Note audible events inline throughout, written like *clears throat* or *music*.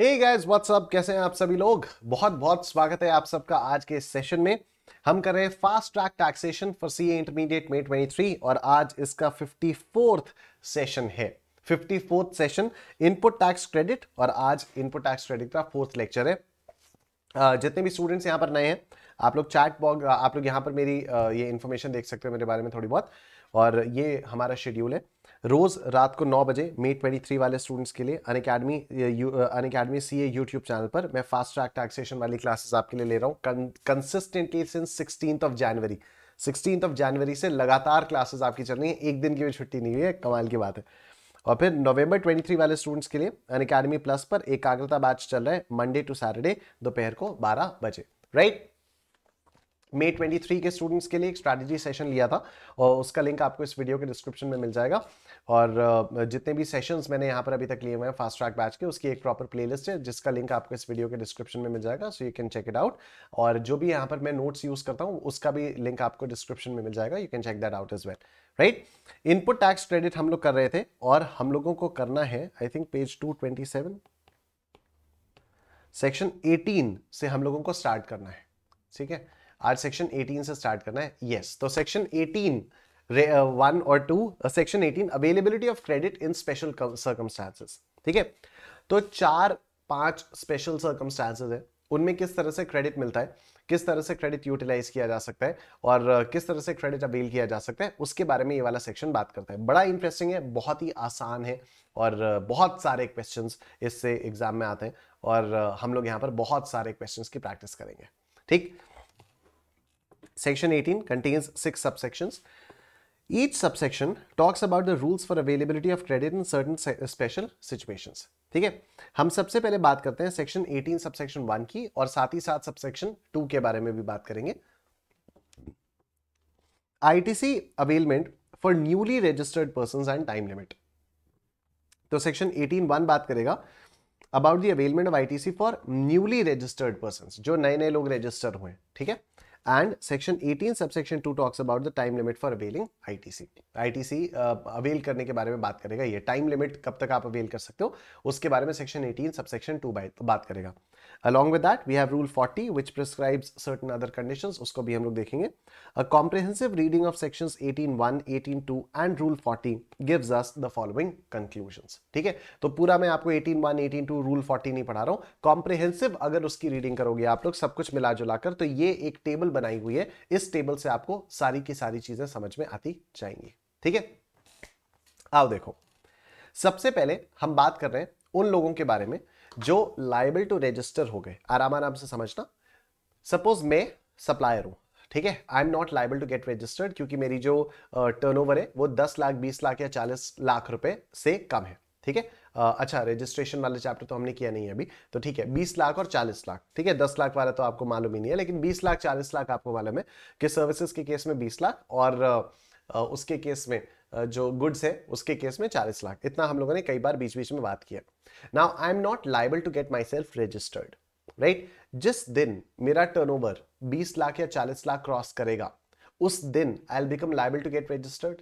Hey guys what's up कैसे हैं आप सभी लोग बहुत बहुत स्वागत है आप सबका आज के सेशन में हम कर रहे हैं fast track taxation for C intermediate May twenty three और आज इसका फिफ्टी फोर्थ सेशन है fifty fourth session input tax credit और आज इनपुट टैक्स क्रेडिट का फोर्थ लेक्चर है जितने भी स्टूडेंट्स यहाँ पर नए हैं आप लोग चैट बॉग आप लोग यहाँ पर मेरी ये इन्फॉर्मेशन देख सकते हो मेरे बारे में थोड़ी बहुत और ये हमारा शेड्यूल है रोज़ रात को नौ बजे मे ट्वेंटी थ्री वाले स्टूडेंट्स के लिए Unacademy Unacademy C A YouTube channel पर मैं फास्ट ट्रैक टैक्सेशन वाली क्लासेस आपके लिए ले रहा हूँ consistently since sixteen of January sixteen of January से लगातार क्लासेस आपकी चल रही है एक दिन की भी छुट्टी नहीं हुई है कमाल की बात है और फिर नवंबर 23 वाले स्टूडेंट्स के लिए अन अकेडमी प्लस पर एकाग्रता बैच चल रहा है मंडे टू सैटरडे दोपहर को 12 बजे राइट मे 23 के स्टूडेंट्स के लिए एक स्ट्रैटेजी सेशन लिया था और उसका लिंक आपको इस वीडियो के डिस्क्रिप्शन में मिल जाएगा और जितने भी सेशंस मैंने यहाँ पर अभी तक लिए हुए हैं फास्ट ट्रैक बैच के उसकी एक प्रॉपर प्लेलिस्ट है जिसका लिंक आपको इस वीडियो के डिस्क्रिप्शन में मिल जाएगा so you can check it out और जो भी यहाँ पर मैं नोट्स यूज़ करता हूँ उसका भी लिंक आपको डिस्क्रिप्शन में मिल जाएगा you can check that out is well right input tax credit हम लोग कर रहे थे और हम लोगों को करना है I think page two section eighteen से हम लोगों को स्टार्ट करना है ठीक है आज सेक्शन 18 से स्टार्ट करना है यस yes. तो सेक्शन 18 वन और two section 18 availability of credit in special circumstances ठीक है तो चार पांच स्पेशल सर्कमस्टांसेस है उनमें किस तरह से क्रेडिट मिलता है किस तरह से क्रेडिट यूटिलाइज किया जा सकता है और uh, किस तरह से क्रेडिट अवेल किया जा सकता है उसके बारे में ये वाला सेक्शन बात करता है बड़ा इंटरेस्टिंग है बहुत ही आसान है और uh, बहुत सारे क्वेश्चन इससे एग्जाम में आते हैं और uh, हम लोग यहाँ पर बहुत सारे क्वेश्चन की प्रैक्टिस करेंगे ठीक Section 18 contains six subsections. Each subsection talks about the rules for availability of credit in certain special situations. ठीक है हम सबसे पहले बात करते हैं सेक्शन 18 सबसेक्शन 1 की और साथ ही साथ सबसेक्शन 2 के बारे में भी बात करेंगे ITC availment for newly registered person and time limit तो सेक्शन 18 1 बात करेगा about the availment of ITC for newly registered person जो नए नए लोग रजिस्टर हुए ठीक है And section 18 subsection 2 talks about the time limit for availing ITC. ITC uh, avail करने के बारे में बात करेगा ये time limit कब तक आप avail कर सकते हो उसके बारे में section 18 subsection 2 बात करेगा along with that we have rule 40 which prescribes certain other conditions उसको भी हम लोग देखेंगे a comprehensive reading of sections 18.1, 18.2 and rule 40 gives us the following conclusions ठीक है तो पूरा मैं आपको 18.1, 18.2, रूल 40 नहीं पढ़ा रहा हूँ कॉम्प्रिहेंसिव अगर उसकी रीडिंग करोगे आप लोग सब कुछ मिला जुलाकर तो ये एक टेबल बनाई हुई है इस टेबल से आपको सारी की सारी चीजें समझ में आती जाएंगी ठीक है आओ देखो सबसे पहले हम बात कर रहे हैं उन लोगों के बारे में जो लाइबल टू रजिस्टर हो गए आराम आराम से समझना सपोज मैं सप्लायर हूँ ठीक है I am not liable to get registered क्योंकि मेरी जो टर्न uh, है वो 10 लाख 20 लाख या 40 लाख रुपए से कम है ठीक है uh, अच्छा रजिस्ट्रेशन वाले चैप्टर तो हमने किया नहीं है अभी तो ठीक है 20 लाख और 40 लाख ठीक है 10 लाख वाला तो आपको मालूम ही नहीं है लेकिन 20 लाख 40 लाख आपको मालूम है कि सर्विसेज के केस में 20 लाख और uh, उसके केस में जो गुड्स है उसके केस में चालीस लाख इतना हम लोगों ने कई बार बीच बीच में बात किया now I am not liable to get myself registered right जिस दिन मेरा टर्नओवर 20 लाख या चालीस लाख क्रॉस करेगा उस दिन I'll become liable to get registered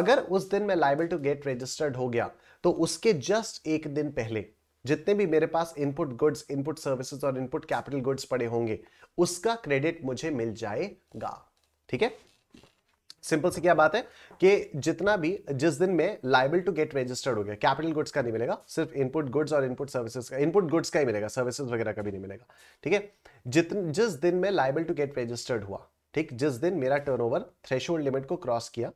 अगर उस दिन मैं लाइबल टू गेट रजिस्टर्ड हो गया तो उसके जस्ट एक दिन पहले जितने भी मेरे पास इनपुट गुड्स इनपुट सर्विसेज और इनपुट कैपिटल गुड्स पड़े होंगे उसका क्रेडिट मुझे मिल जाएगा ठीक है सिंपल सी क्या बात है कि जितना भी जिस दिन में लाइबल टू गेट रजिस्टर्ड हो गया कैपिटल गुड्स का नहीं मिलेगा सिर्फ इनपुट गुड्स और इनपुट सर्विसेज का इनपुट गुड्स का ही मिलेगा सर्विसेज वगैरह का भी नहीं मिलेगा ठीक है जितन जिस दिन में लाइबल टू गेट रजिस्टर्ड हुआ ठीक जिस दिन मेरा टर्नओवर थ्रेशोल्ड लिमिट को क्रॉस किया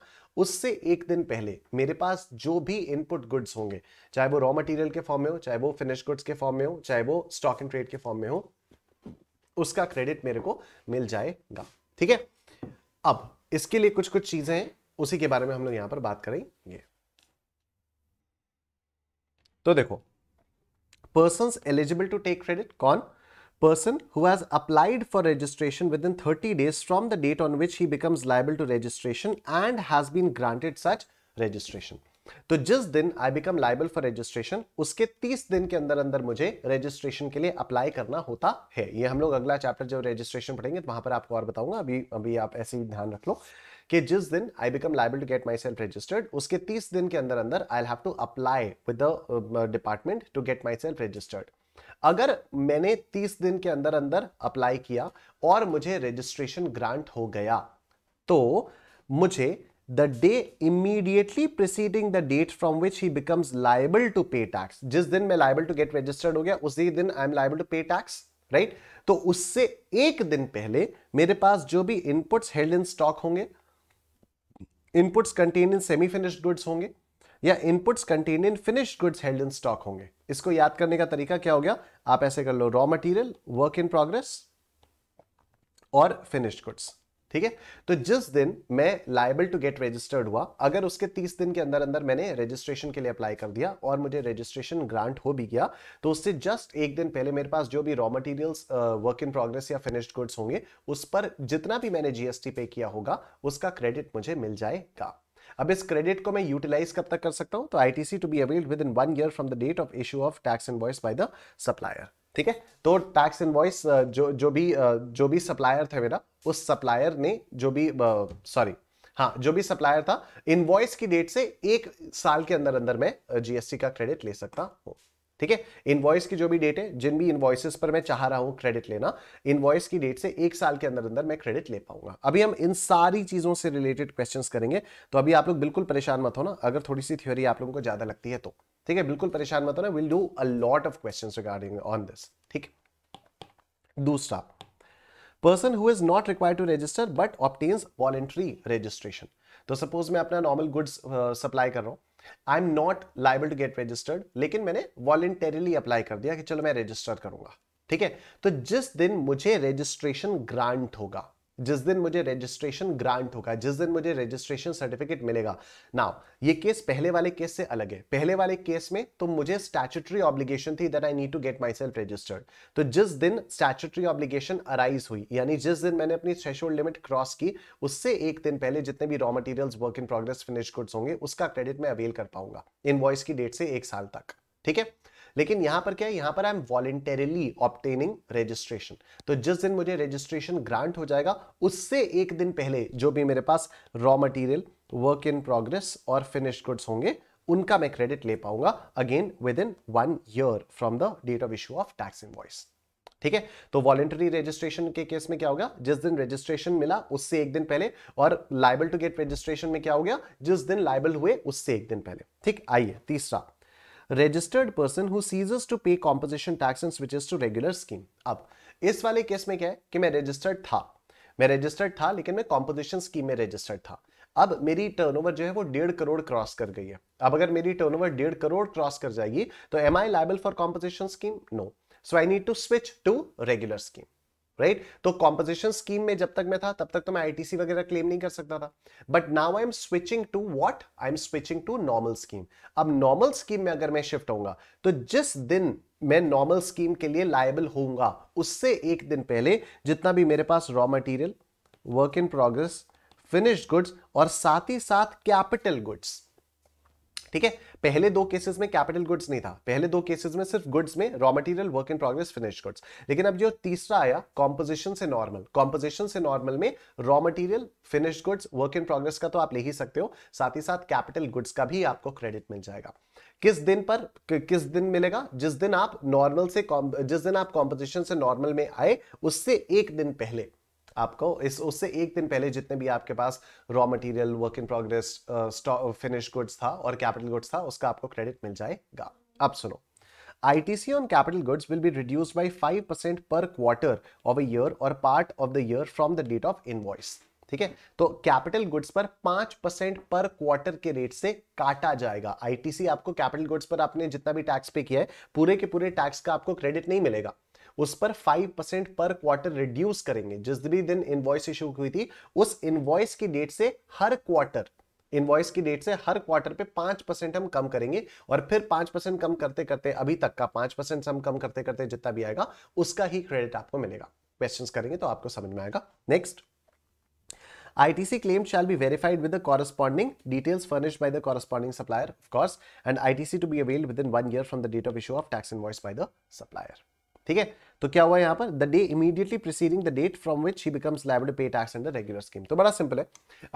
उससे एक दिन पहले मेरे पास जो भी इनपुट गुड्स होंगे चाहे वो रॉ मटेरियल के फॉर्म में हो चाहे वो फिनिश गुड्स के फॉर्म में हो चाहे वो स्टॉक एंड ट्रेड के फॉर्म में हो उसका क्रेडिट मेरे को मिल जाएगा ठीक है अब इसके लिए कुछ कुछ चीजें उसी के बारे में हम लोग यहां पर बात करेंगे तो देखो person eligible to take credit कॉन person who's applied for registration within thirty days from the date on which he becomes liable to registration and has been granted such registration तो जिस दिन I become liable for registration उसके 30 दिन के अंदर अंदर मुझे रजिस्ट्रेशन के लिए अप्लाई करना होता है ये हम लोग अगला चैप्टर जब रजिस्ट्रेशन पढ़ेंगे तो वहां पर आपको और बताऊंगा अभी अभी आप ऐसे ही ध्यान रख लो कि जिस दिन I become liable to get myself registered उसके 30 दिन के अंदर अंदर I have to apply with the department to get myself registered अगर मैंने 30 दिन के अंदर अंदर अप्लाई किया और मुझे रजिस्ट्रेशन ग्रांट हो गया तो मुझे the day immediately preceding the date from which he becomes liable to pay tax जिस दिन मैं लाइबल टू गेट रजिस्टर्ड हो गया उसी दिन I am liable to pay tax right तो उससे एक दिन पहले मेरे पास जो भी इनपुट्स हेल्ड इन स्टॉक होंगे inputs contain in semi finished goods होंगे या inputs contain in finished goods held in stock होंगे इसको याद करने का तरीका क्या हो गया आप ऐसे कर लो raw material work in progress और फिनिश्ड गुड्स ठीक है तो जिस दिन मैं लाइबल टू गेट रजिस्टर्ड हुआ अगर उसके 30 दिन के अंदर अंदर मैंने रजिस्ट्रेशन के लिए अप्लाई कर दिया और मुझे रजिस्ट्रेशन ग्रांट हो भी गया तो उससे जस्ट एक दिन पहले मेरे पास जो भी raw materials work in progress या फिनिश्ड गुड्स होंगे उस पर जितना भी मैंने जीएसटी पे किया होगा उसका क्रेडिट मुझे मिल जाएगा अब इस क्रेडिट को मैं यूटिलाइज कब तक कर सकता हूं तो ITC to be availed within one year from the date of issue of tax invoice by the supplier ठीक है तो टैक्स इनवॉइस जो जो भी जो भी सप्लायर था मेरा उस सप्लायर ने जो भी सॉरी हाँ जो भी सप्लायर था इनवॉइस की डेट से एक साल के अंदर अंदर मैं जीएसटी का क्रेडिट ले सकता हूँ ठीक है इनवॉइस की जो भी डेट है जिन भी इनवॉइसिस पर मैं चाह रहा हूं क्रेडिट लेना इनवॉइस की डेट से एक साल के अंदर अंदर मैं क्रेडिट ले पाऊंगा अभी हम इन सारी चीजों से रिलेटेड क्वेश्चन करेंगे तो अभी आप लोग बिल्कुल परेशान मत होना अगर थोड़ी सी थ्योरी आप लोगों को ज्यादा लगती है तो ठीक है बिल्कुल परेशान मत होना will do a lot of question regarding on this ठीक दूसरा person who is not required to register but obtains voluntary registration तो सपोज मैं अपना नॉर्मल गुड्स सप्लाई कर रहा हूं I am not liable to get registered लेकिन मैंने वॉलेंटेरिली अप्लाई कर दिया कि चलो मैं रजिस्टर करूंगा ठीक है तो जिस दिन मुझे रजिस्ट्रेशन ग्रांट होगा जिस दिन मुझे रजिस्ट्रेशन ग्रांट होगा जिस दिन मुझे रजिस्ट्रेशन सर्टिफिकेट मिलेगा नाउ ये केस पहले वाले केस से अलग है पहले वाले केस में तो मुझे स्टैचुटरी ऑब्लिगेशन थी that I need to get myself registered तो जिस दिन स्टैचुटरी ऑब्लिगेशन अराइज हुई यानी जिस दिन मैंने अपनी थ्रेशोल्ड लिमिट क्रॉस की उससे एक दिन पहले जितने भी raw materials work in progress finish goods होंगे उसका क्रेडिट मैं अवेल कर पाऊंगा इन की डेट से एक साल तक ठीक है लेकिन यहां पर क्या है यहां पर I am voluntarily obtaining registration तो जिस दिन मुझे रजिस्ट्रेशन ग्रांट हो जाएगा उससे एक दिन पहले जो भी मेरे पास raw material work in progress और फिनिश गुड्स होंगे उनका मैं क्रेडिट ले पाऊंगा again within one year from the date of issue of tax invoice ठीक है तो वॉलेंटरी रजिस्ट्रेशन के केस में क्या होगा जिस दिन रजिस्ट्रेशन मिला उससे एक दिन पहले और लाइबल टू गेट रजिस्ट्रेशन में क्या हो गया जिस दिन लाइबल हुए उससे एक दिन पहले ठीक आइए तीसरा registered person who ceases to pay composition tax and switches to regular scheme अब इस वाले केस में क्या है कि मैं रजिस्टर्ड था मैं रजिस्टर्ड था लेकिन मैं कॉम्पोजिशन स्कीम में रजिस्टर्ड था अब मेरी टर्नओवर जो है वो डेढ़ करोड़ क्रॉस कर गई है अब अगर मेरी टर्नओवर डेढ़ करोड़ क्रॉस कर जाएगी तो am I liable for composition scheme no so I need to switch to regular scheme right right? तो कॉम्पोजिशन स्कीम में जब तक मैं था तब तक तो मैं आईटीसी वगैरह क्लेम नहीं कर सकता था but now I am switching to what I am switching to normal scheme अब नॉर्मल स्कीम में अगर मैं शिफ्ट होऊंगा तो जिस दिन मैं नॉर्मल स्कीम के लिए लाइबल होऊंगा उससे एक दिन पहले जितना भी मेरे पास raw material work in progress finished goods और साथ ही साथ कैपिटल गुड्स ठीक है पहले दो केसेस में कैपिटल गुड्स नहीं था पहले दो केसेस में सिर्फ गुड्स में raw material work in progress finish goods लेकिन अब जो तीसरा आया कॉम्पोजिशन से नॉर्मल कॉम्पोजिशन से नॉर्मल में raw material finish goods work in progress का तो आप ले ही सकते हो साथ ही साथ कैपिटल गुड्स का भी आपको क्रेडिट मिल जाएगा किस दिन पर किस दिन मिलेगा जिस दिन आप नॉर्मल से जिस दिन आप कॉम्पोजिशन से नॉर्मल में आए उससे एक दिन पहले आपको इस उससे एक दिन पहले जितने भी आपके पास raw material work in progress finish goods था और कैपिटल गुड्स था उसका आपको क्रेडिट मिल जाएगा अब सुनो ITC on capital goods will be reduced by 5% per quarter of a year or part of the year from the date of invoice. ठीक है तो कैपिटल गुड्स पर पांच परसेंट पर क्वार्टर के रेट से काटा जाएगा आईटीसी आपको कैपिटल गुड्स पर आपने जितना भी टैक्स पे किया है पूरे के पूरे टैक्स का आपको क्रेडिट नहीं मिलेगा उस पर फाइव परसेंट पर क्वार्टर रिड्यूस करेंगे जिस भी दिन इन्वॉइस इशू हुई थी उस इन्वॉइस की डेट से हर क्वार्टर इन्वॉइस की डेट से हर क्वार्टर पे पांच परसेंट हम कम करेंगे और फिर पांच परसेंट कम करते करते अभी तक का पांच परसेंट हम कम करते करते जितना भी आएगा उसका ही क्रेडिट आपको मिलेगा क्वेश्चन करेंगे तो आपको समझ में आएगा next ITC claim shall be verified with the corresponding details furnished by the corresponding supplier, of course, and ITC to be availed within one year from the date of issue of tax invoice by the supplier. ठीक है तो क्या हुआ यहाँ पर the day immediately preceding the date from which he becomes liable pay tax under regular scheme तो बड़ा simple है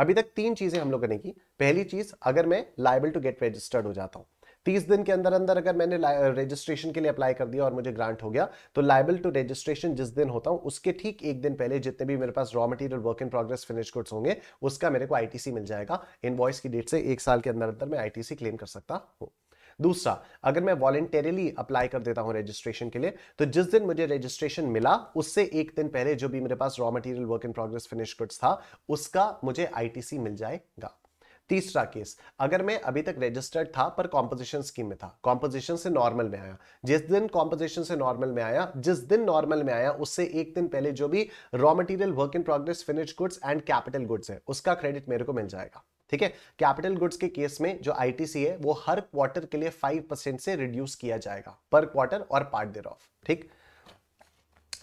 अभी तक तीन चीजें हम लोग करने की पहली चीज अगर मैं लाइबल टू गेट रजिस्टर्ड हो जाता हूँ तीस दिन के अंदर अंदर अगर मैंने रजिस्ट्रेशन के लिए अप्लाई कर दिया और मुझे ग्रांट हो गया तो लाइबल टू रजिस्ट्रेशन जिस दिन होता हूँ उसके ठीक एक दिन पहले जितने भी मेरे पास raw material work in progress finish goods होंगे उसका मेरे को आईटीसी मिल जाएगा इन की डेट से एक साल के अंदर अंदर मैं आई क्लेम कर सकता हूँ दूसरा अगर मैं वॉलेंटेरिली अप्लाई कर देता हूं रजिस्ट्रेशन के लिए तो जिस दिन मुझे रजिस्ट्रेशन मिला उससे एक दिन पहले जो भी मेरे पास raw material work in progress finish goods था उसका मुझे आई मिल जाएगा तीसरा केस अगर मैं अभी तक रजिस्टर्ड था पर कॉम्पोजिशन स्कीम में था कॉम्पोजिशन से नॉर्मल में आया जिस दिन कॉम्पोजिशन से नॉर्मल में आया जिस दिन नॉर्मल में आया उससे एक दिन पहले जो भी raw material work in progress finish goods and capital goods है उसका क्रेडिट मेरे को मिल जाएगा ठीक है कैपिटल गुड्स के केस में जो आईटीसी है वो हर क्वार्टर के लिए फाइव परसेंट से रिड्यूस किया जाएगा पर क्वार्टर और पार्ट देर ऑफ ठीक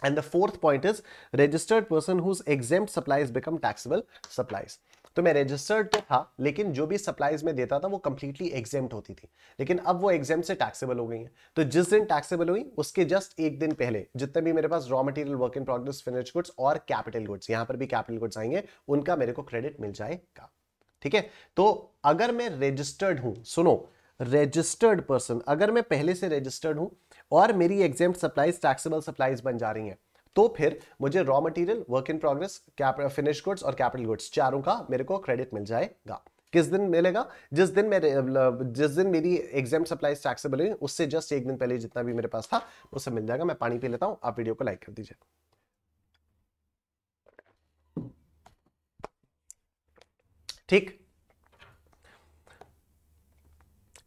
and the fourth point is registered person whose exempt supplies become taxable supplies तो मैं रजिस्टर्ड तो था लेकिन जो भी सप्लाईज में देता था वो कंप्लीटली एग्जाम होती थी लेकिन अब वो एग्जाम से टैक्सेबल हो गई है तो जिस दिन टैक्सेबल हुई उसके जस्ट एक दिन पहले जितने भी मेरे पास raw material work in progress finish goods और कैपिटल गुड्स यहां पर भी कैपिटल गुड्स आएंगे उनका मेरे को क्रेडिट मिल जाएगा ठीक है तो अगर मैं रजिस्टर्ड हूं सुनो रजिस्टर्ड पर्सन अगर मैं पहले से रजिस्टर्ड हूं और मेरी एग्जाम सप्लाईज टैक्सेबल सप्लाईज बन जा रही है तो फिर मुझे raw material work in progress finish goods और कैपिटल गुड्स चारों का मेरे को क्रेडिट मिल जाएगा किस दिन मिलेगा जिस दिन मेरे uh, जिस दिन मेरी एग्जाम सप्लाईज टैक्सेबल हुई उससे जस्ट एक दिन पहले जितना भी मेरे पास था उससे मिल जाएगा मैं पानी पी लेता हूं आप वीडियो को लाइक कर दीजिए ठीक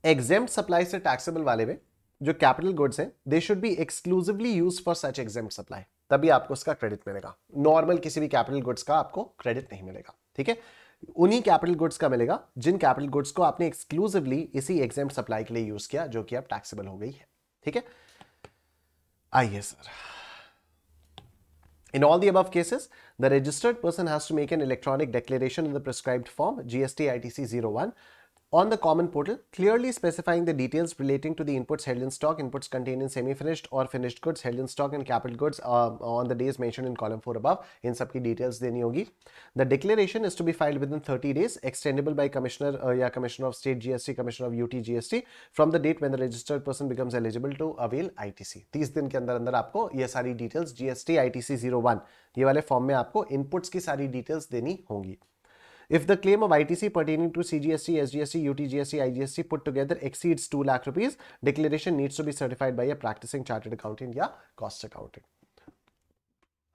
एग्जाम सप्लाई से टैक्सेबल वाले में जो कैपिटल गुड्स हैं they should be exclusively use for such exempt supply तभी आपको उसका क्रेडिट मिलेगा नॉर्मल किसी भी कैपिटल गुड्स का आपको क्रेडिट नहीं मिलेगा ठीक है उन्हीं कैपिटल गुड्स का मिलेगा जिन कैपिटल गुड्स को आपने एक्सक्लूसिवली इसी एग्जाम सप्लाई के लिए यूज किया जो कि अब टैक्सेबल हो गई है ठीक है आइए sir in all the above cases The registered person has to make an electronic declaration in the prescribed form GST ITC 01 on the common portal, clearly specifying the details relating to the inputs held in stock, inputs contained in semi-finished or finished goods, held in stock and capital goods uh, on the days mentioned in column 4 above. In sub details deni hogi. The declaration is to be filed within 30 days, extendable by Commissioner uh, yeah, Commissioner of State GST, Commissioner of UT GST from the date when the registered person becomes eligible to avail ITC. 30 din ke andar andar aapko ये सारी details GST ITC 01 ye wale form mein aapko inputs ki sari details deni hongi. If the claim of ITC pertaining to CGST, SGST, UTGST, IGST put together exceeds 2 lakh rupees, declaration needs to be certified by a practicing chartered accountant या cost accountant.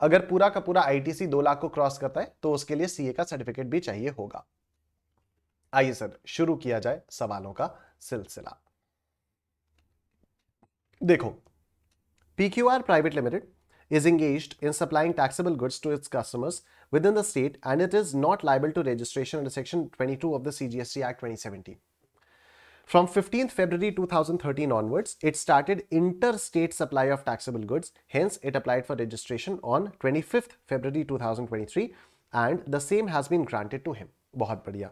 अगर पूरा का पूरा ITC दो लाख को cross करता है तो उसके लिए सीए का सर्टिफिकेट भी चाहिए होगा आइए सर शुरू किया जाए सवालों का सिलसिला देखो PQR Private Limited is engaged in supplying taxable goods to its customers within the state and it is not liable to registration under Section 22 of the CGST Act 2017. From 15th February 2013 onwards, it started interstate supply of taxable goods. Hence, it applied for registration on 25th February 2023 and the same has been granted to him. बहुत बढ़िया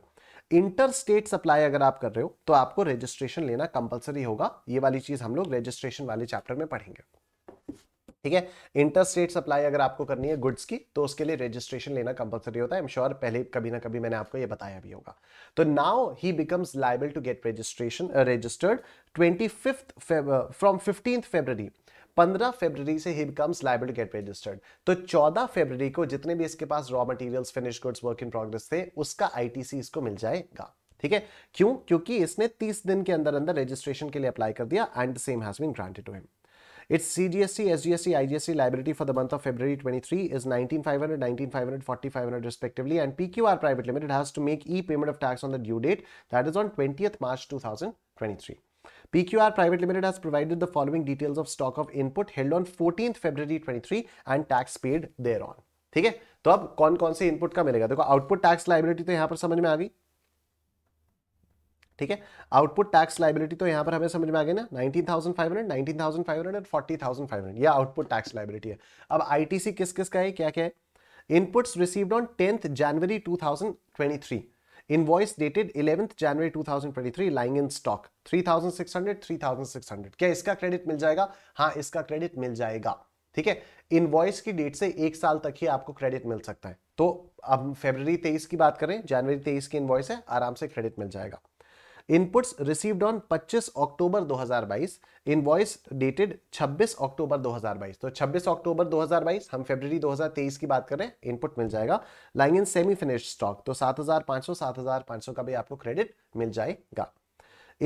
interstate supply अगर आप कर रहे हो तो आपको registration लेना कंपलसरी होगा ये वाली चीज हम लोग रजिस्ट्रेशन वाले चैप्टर में पढ़ेंगे ठीक है इंटर स्टेट सप्लाई अगर आपको करनी है गुड्स की तो उसके लिए रजिस्ट्रेशन लेना कंपलसरी होता है एम श्योर sure पहले कभी ना कभी मैंने आपको यह बताया भी होगा तो now he becomes liable to get registration registered twenty fifth from fifteen February 15 फरवरी से he becomes liable to get registered तो 14 फरवरी को जितने भी इसके पास raw materials finish goods work in progress थे उसका आईटीसी इसको मिल जाएगा ठीक है क्यों क्योंकि इसने 30 दिन के अंदर अंदर रजिस्ट्रेशन के लिए अप्लाई कर दिया and same has been granted to him Its CGST, SGST, IGST liability for the month of February 23 is 19,500, 19,500, 40,500 respectively and PQR Private Limited has to make e-payment of tax on the due date that is on 20th March 2023. PQR Private Limited has provided the following details of stock of input held on 14th February 23 and tax paid thereon. ठीक है तो अब कौन कौन से input का मिलेगा देखो आउटपुट टैक्स लाइबिलिटी तो यहां पर समझ में आ गई ठीक है आउटपुट टैक्स लाइबिलिटी तो यहां पर हमें समझ में आ गया ना nineteen thousand five hundred nineteen thousand five hundred forty thousand five hundred यह आउटपुट टैक्स लाइबिलिटी है अब आईटीसी किस किस का है क्या क्या है inputs received on tenth January two thousand twenty three invoice dated eleventh January 2023 lying in stock 3600 3600 क्या इसका क्रेडिट मिल जाएगा हाँ इसका क्रेडिट मिल जाएगा ठीक है इनवॉइस की डेट से एक साल तक ही आपको क्रेडिट मिल सकता है तो अब फेबर तेईस की बात करें जनवरी तेईस की इनवॉइस है आराम से क्रेडिट मिल जाएगा inputs received on 25 October 2022 invoice dated 26 October 2022 तो 26 अक्टूबर 2022 हम फरवरी 2023 की बात कर रहे हैं इनपुट मिल जाएगा lying in semi finished stock तो 7500 7500 का भी आपको क्रेडिट मिल जाएगा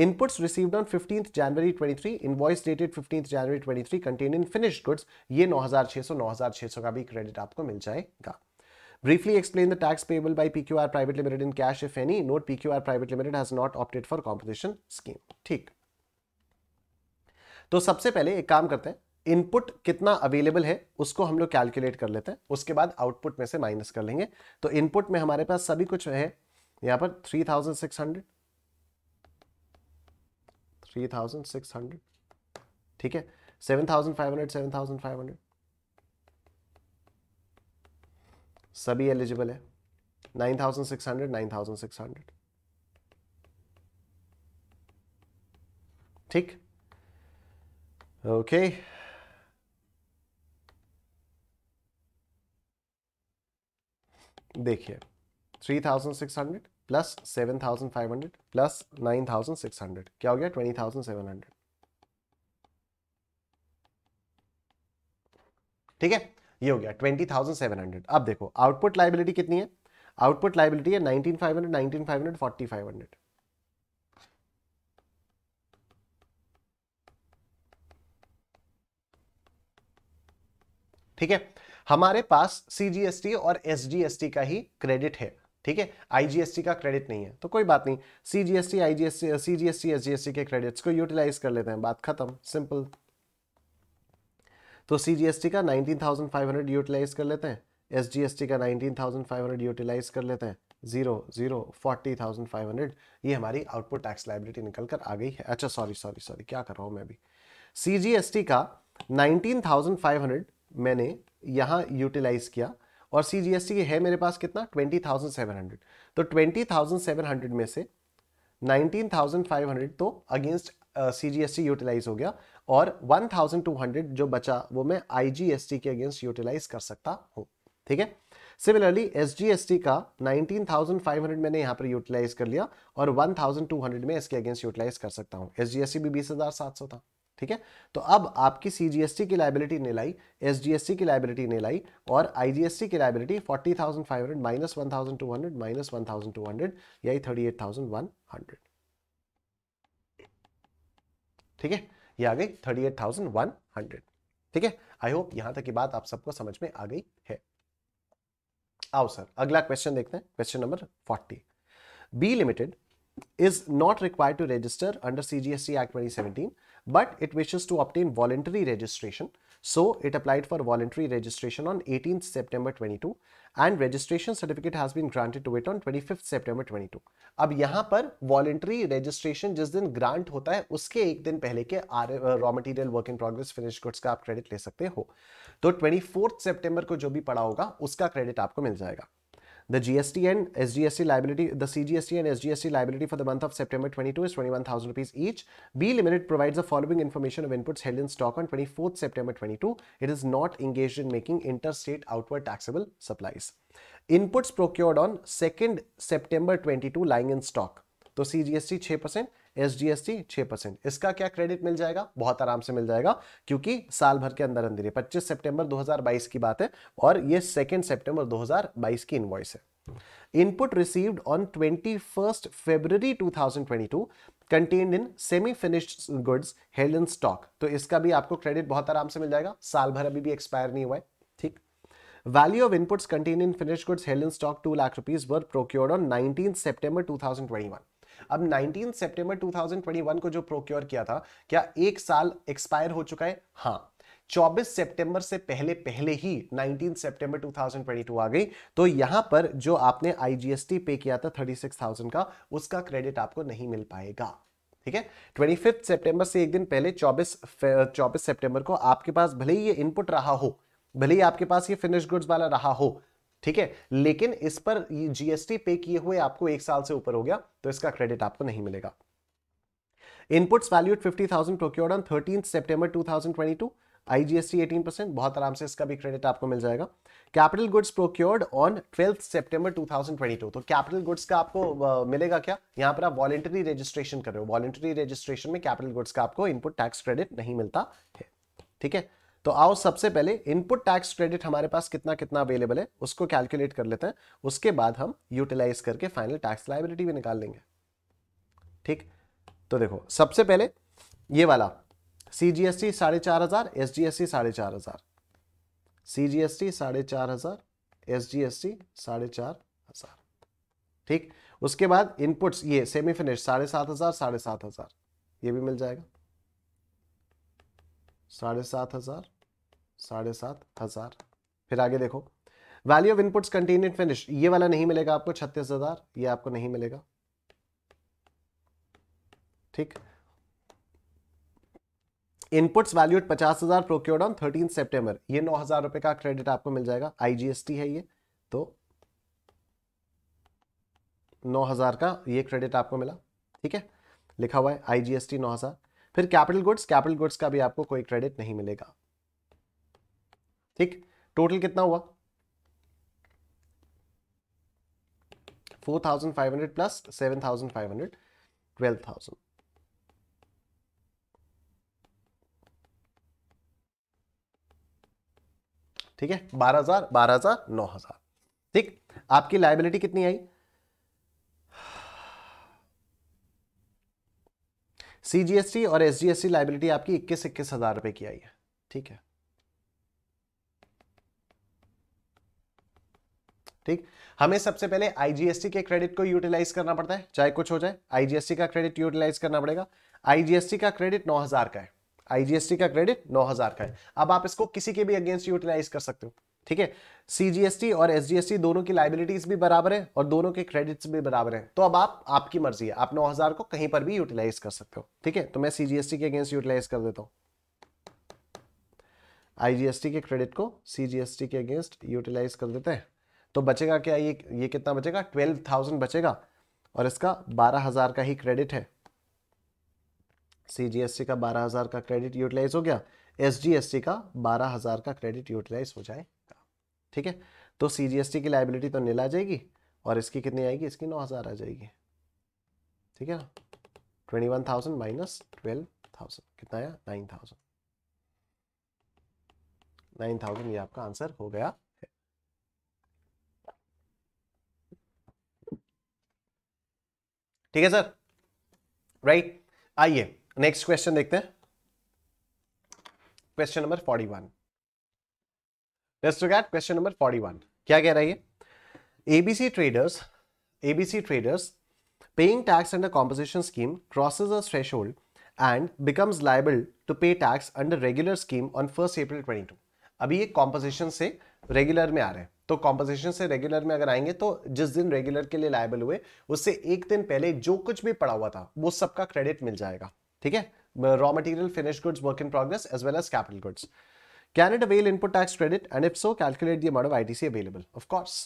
inputs received on 15th January 23 invoice dated 15th January 23 containing finished goods ये 9600 9600 का भी क्रेडिट आपको मिल जाएगा Briefly explain the tax payable by PQR Private Limited in cash, if any. Note PQR Private Limited has not opted for compensation scheme. ठीक तो सबसे पहले एक काम करते हैं इनपुट कितना अवेलेबल है उसको हम लोग कैलकुलेट कर लेते हैं उसके बाद आउटपुट में से माइनस कर लेंगे तो इनपुट में हमारे पास सभी कुछ है यहां पर 3600 3600 ठीक है 7500 7500 सभी एलिजिबल है nine thousand six hundred nine thousand six hundred ठीक ओके देखिए three thousand six hundred plus seven thousand five hundred plus nine thousand six hundred क्या हो गया ट्वेंटी थाउजेंड सेवन हंड्रेड ठीक है ये हो गया ट्वेंटी थाउजेंड सेवन हंड्रेड अब देखो आउटपुट लाइबिलिटी कितनी है आउटपुट लाइबिलिटी है nineteen five hundred nineteen five hundred forty five hundred ठीक है हमारे पास सीजीएसटी और एसजीएसटी का ही क्रेडिट है ठीक है आईजीएसटी का क्रेडिट नहीं है तो कोई बात नहीं सीजीएसटी आईजीएसटी सीजीएसटी एसजीएसटी के क्रेडिट्स को यूटिलाइज कर लेते हैं बात खत्म सिंपल तो सी जी एस टी का nineteen thousand five hundred utilize कर लेते हैं एस जी एस टी का nineteen thousand five hundred utilize कर लेते हैं zero zero forty thousand five hundred ये हमारी आउटपुट टैक्स लाइबिलिटी निकल कर आ गई है अच्छा सॉरी सॉरी सॉरी क्या कर रहा हूँ मैं भी सी जी एस टी का नाइनटीन थाउजेंड फाइव हंड्रेड मैंने यहाँ यूटिलाइज किया और सी जी एस टी है मेरे पास कितना ट्वेंटी थाउजेंड सेवन हंड्रेड तो ट्वेंटी थाउजेंड सेवन हंड्रेड में से नाइनटीन थाउजेंड फाइव हंड्रेड तो against C G S T utilize हो गया और 1200 जो बचा वो मैं आई जी एस टी के अगेंस्ट यूटिलाइज कर सकता हूँ ठीक है similarly S G S T का 19,500 मैंने यहाँ पर यूटिलाइज कर लिया और 1,200 में इसके अगेंस्ट यूटिलाइज कर सकता हूँ एस जी एस टी भी 20,700 था ठीक है तो अब आपकी सी जी एस टी की लाइबिलिटी ने लाई एस जी एस टी की लाइबिलिटी ने लाई और आई जी एस टी की लाइबिलिटी 40,500 माइनस 1,200 माइनस 1,200 यानी 38,100 ठीक है ये आ गई thirty eight thousand one hundred ठीक है आई होप यहां तक की बात आप सबको समझ में आ गई है आओ सर अगला क्वेश्चन देखते हैं question number forty B limited is not required to register under CGSC act twenty seventeen but it wishes to obtain voluntary registration so it applied for voluntary registration on eighteen September twenty two and registration certificate has been granted to it on 25 September 22 अब यहाँ पर voluntary registration जिस दिन grant होता है उसके एक दिन पहले के raw material work in progress finish goods का आप क्रेडिट ले सकते हो तो ट्वेंटी फोर्थ को जो भी पड़ा होगा उसका क्रेडिट आपको मिल जाएगा The GST and SGST liability, the CGST and SGST liability for the month of September 22 is 21,000 rupees each. B Limited provides the following information of inputs held in stock on 24th September 22. It is not engaged in making interstate outward taxable supplies. Inputs procured on 2nd September 22 lying in stock. So CGST six percent. S G S T छः percent इसका क्या credit मिल जाएगा बहुत आराम से मिल जाएगा क्योंकि साल भर के अंदर अंदर ये 25 सितंबर 2022 की बात है और ये सेकेंड सितंबर 2022 की इनवॉइस है input received on 21st February 2022 contained in semi finished goods held in stock तो इसका भी आपको क्रेडिट बहुत आराम से मिल जाएगा साल भर अभी भी एक्सपायर नहीं हुआ है ठीक value of inputs contain in finish goods held in stock two lakh rupees were procured on nineteen two thousand twenty one अब 19 सितंबर 2021 को जो प्रोक्योर किया था क्या एक साल एक्सपायर हो चुका है हाँ 24 सितंबर से पहले पहले ही 19 सितंबर 2022 आ गई तो यहां पर जो आपने आईजीएसटी पे किया था 36,000 का उसका क्रेडिट आपको नहीं मिल पाएगा ठीक है ट्वेंटी फिफ्थ सेप्टेम्बर से एक दिन पहले 24 24 सितंबर को आपके पास भले ही ये इनपुट रहा हो भले ही आपके पास ये फिनिश गुड्स वाला रहा हो ठीक है लेकिन इस पर जीएसटी पे किए हुए आपको एक साल से ऊपर हो गया तो इसका क्रेडिट आपको नहीं मिलेगा inputs valued 50,000 procured on thirteen September 2022 IGST 18% बहुत आराम से इसका भी क्रेडिट आपको मिल जाएगा capital goods procured on 12 September 2022 तो कैपिटल गुड्स का आपको मिलेगा क्या यहां पर आप वॉलेंटरी रजिस्ट्रेशन कर रहे हो वॉलेंटरी रजिस्ट्रेशन में कैपिटल गुड्स का आपको इनपुट टैक्स क्रेडिट नहीं मिलता है ठीक है तो आओ सबसे पहले इनपुट टैक्स क्रेडिट हमारे पास कितना कितना अवेलेबल है उसको कैलकुलेट कर लेते हैं उसके बाद हम यूटिलाइज करके फाइनल टैक्स लाइबिलिटी भी निकाल लेंगे ठीक तो देखो सबसे पहले ये वाला सी जी एस टी साढ़े चार हजार एस जी एस टी साढ़े चार हजार सी जी एस टी साढ़े चार हजार एस जी एस टी साढ़े चार हजार ठीक उसके बाद इनपुट्स ये सेमी फिनिश साढ़े सात हजार साढ़े सात हजार ये भी मिल जाएगा साढ़े सात हजार साढ़े सात हजार फिर आगे देखो value of inputs contain finish ये वाला नहीं मिलेगा आपको छत्तीस हजार ये आपको नहीं मिलेगा ठीक इनपुट्स वैल्यूड पचास हजार प्रोक्योर्ड ऑन थर्टीन सेप्टेम्बर ये नौ हजार रुपए का क्रेडिट आपको मिल जाएगा आईजीएसटी है ये तो नौ हजार का ये क्रेडिट आपको मिला ठीक है लिखा हुआ है आईजीएसटी नौ हजार फिर कैपिटल गुड्स कैपिटल गुड्स का भी आपको कोई क्रेडिट नहीं मिलेगा ठीक टोटल कितना हुआ 4500 प्लस 7500 12000 ठीक है बारह हजार बारह हजार नौ हजार ठीक आपकी लाइबिलिटी कितनी आई सीजीएसटी और एसजीएसटी लाइबिलिटी आपकी इक्कीस इक्कीस हजार रुपए की आई है ठीक है ठीक हमें सबसे पहले आईजीएसटी के क्रेडिट को यूटिलाइज करना पड़ता है चाहे कुछ हो जाए आईजीएसटी का क्रेडिट यूटिलाइज करना पड़ेगा आईजीएसटी का क्रेडिट 9000 का है आईजीएसटी का क्रेडिट 9000 का है अब आप इसको किसी के भी अगेंस्ट यूटिलाइज कर सकते हो ठीक है सीजीएसटी और एसजीएसटी दोनों की लाइबिलिटीज भी बराबर है और दोनों के क्रेडिट्स भी बराबर है तो अब आप आपकी मर्जी है आप 9000 को कहीं पर भी यूटिलाइज कर सकते हो ठीक है तो मैं सीजीएसटी के अगेंस्ट यूटिलाइज कर देता हूं आईजीएसटी के क्रेडिट को सीजीएसटी के अगेंस्ट यूटिलाइज कर देते हैं तो बचेगा क्या ये ये कितना बचेगा ट्वेल्व थाउजेंड बचेगा और इसका बारह हज़ार का ही क्रेडिट है सी का बारह हज़ार का क्रेडिट यूटिलाइज हो गया एस का बारह हज़ार का क्रेडिट यूटिलाइज हो जाएगा ठीक है तो सी की लाइबिलिटी तो नील आ जाएगी और इसकी कितनी आएगी इसकी नौ हज़ार आ जाएगी ठीक है ना twenty one thousand minus twelve thousand कितना आया नाइन थाउजेंड नाइन थाउजेंड ये आपका आंसर हो गया ठीक है सर राइट आइए नेक्स्ट क्वेश्चन देखते हैं question number forty one district question number forty one क्या कह रहा है ABC traders ABC traders paying tax under composition scheme crosses a threshold and becomes liable to pay tax under regular scheme on first April twenty two अभी ये composition से regular में आ रहे हैं तो कॉम्पोजिशन से रेगुलर में अगर आएंगे तो जिस दिन रेगुलर के लिए लाइबल हुए उससे एक दिन पहले जो कुछ भी पड़ा हुआ था वो सबका क्रेडिट मिल जाएगा ठीक है raw material finish goods work in progress as well as capital goods can it avail input tax credit and if so calculate the amount of I T available of course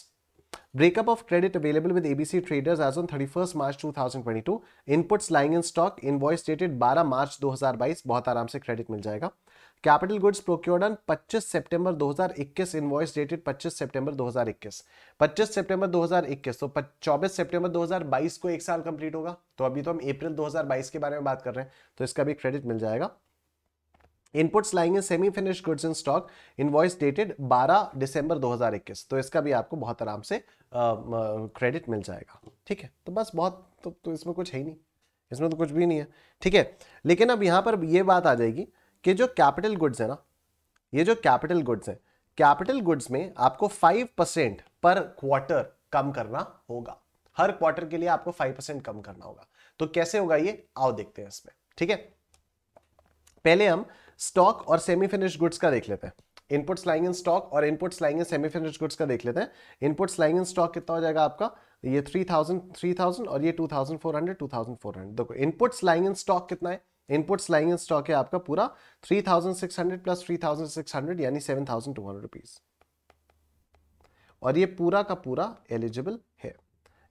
Breakup of credit available with ABC traders as on 31st March 2022. Inputs lying in stock. Invoice dated 12 march 2022. बहुत आराम से credit मिल जाएगा capital goods procured on 25 September 2021 invoice dated 25 September 2021 25 September 2021 तो 24 सितंबर 2022 को एक साल complete होगा तो अभी तो हम अप्रैल 2022 के बारे में बात कर रहे हैं तो इसका भी क्रेडिट मिल जाएगा इनपुट्स लाएंगे semi finish goods in stock invoice dated 12 December 2021 तो इसका भी आपको बहुत आराम से क्रेडिट मिल जाएगा ठीक है तो बस बहुत तो, तो इसमें कुछ है ही नहीं इसमें तो कुछ भी नहीं है ठीक है लेकिन अब यहाँ पर ये बात आ जाएगी कि जो कैपिटल गुड्स है ना ये जो कैपिटल गुड्स है कैपिटल गुड्स में आपको फाइव परसेंट पर क्वार्टर कम करना होगा हर क्वार्टर के लिए आपको फाइव परसेंट कम करना होगा तो कैसे होगा ये आओ देखते हैं इसमें ठीक है पहले हम स्टॉक और सेमी फिनिश गुड्स का देख लेते हैं इनपुट्स लाइंग इन स्टॉक और inputs lying in semi finish goods का देख लेते हैं इनपुट्स लाइंग इन स्टॉक कितना हो जाएगा आपका ये थ्री थाउजेंड थ्री थाउजेंड और ये two thousand four hundred two thousand four hundred देखो इनपुट्स लाइंग इन स्टॉक कितना है इनपुट्स लाइंग इन स्टॉक है आपका पूरा 3600 प्लस 3600 यानी 7200 रुपीस और ये पूरा का पूरा एलिजिबल है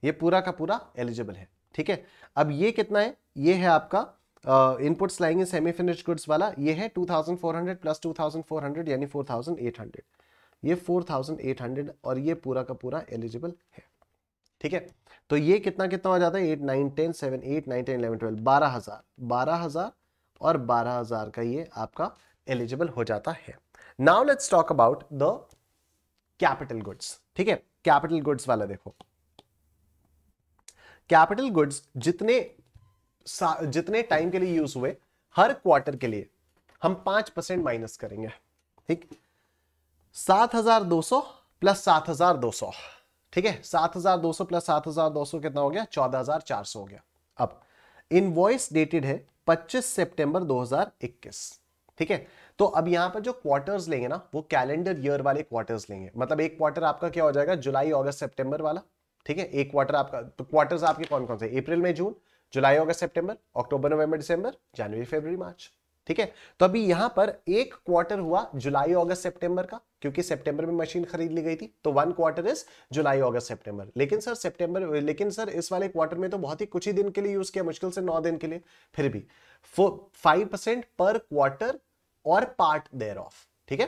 ये पूरा का पूरा एलिजिबल है ठीक है अब ये कितना है ये है आपका inputs lying in semi finish goods वाला ये है 2400 प्लस 2400 यानी 4800 ये 4800 और ये पूरा का पूरा एलिजिबल है ठीक है तो ये कितना कितना हो जाता है eight nine ten seven eight nine ten eleven twelve बारह हज़ार बारह हज़ार और बारह हज़ार का ये आपका एलिजिबल हो जाता है now let's talk about the capital goods ठीक है कैपिटल गुड्स वाला देखो कैपिटल गुड्स जितने जितने टाइम के लिए यूज हुए हर क्वार्टर के लिए हम पांच परसेंट माइनस करेंगे ठीक सात हजार दो सौ प्लस सात हजार दो सौ ठीक है सात हजार दो सौ प्लस सात हजार दो सौ कितना हो गया चौदह हजार चार सौ हो गया अब इनवॉइस डेटेड है पच्चीस सितंबर 2021 ठीक है तो अब यहां पर जो क्वार्टर्स लेंगे ना वो कैलेंडर ईयर वाले क्वार्टर्स लेंगे मतलब एक क्वार्टर आपका क्या हो जाएगा जुलाई अगस्त सेप्टेंबर वाला ठीक है एक क्वार्टर आपका तो क्वार्टर्स आपके कौन कौन से अप्रैल में जून जुलाई अगस्त सेप्टेंबर अक्टूबर नवंबर दिसंबर जनवरी फरवरी मार्च ठीक है तो अभी यहां पर एक क्वार्टर हुआ जुलाई अगस्त सितंबर का क्योंकि सितंबर में मशीन खरीद ली गई थी तो one quarter is July August September लेकिन सर सितंबर लेकिन सर इस वाले क्वार्टर में तो बहुत ही कुछ ही दिन के लिए यूज किया मुश्किल से नौ दिन के लिए फिर भी फाइव परसेंट पर क्वार्टर और पार्ट देयर ऑफ ठीक है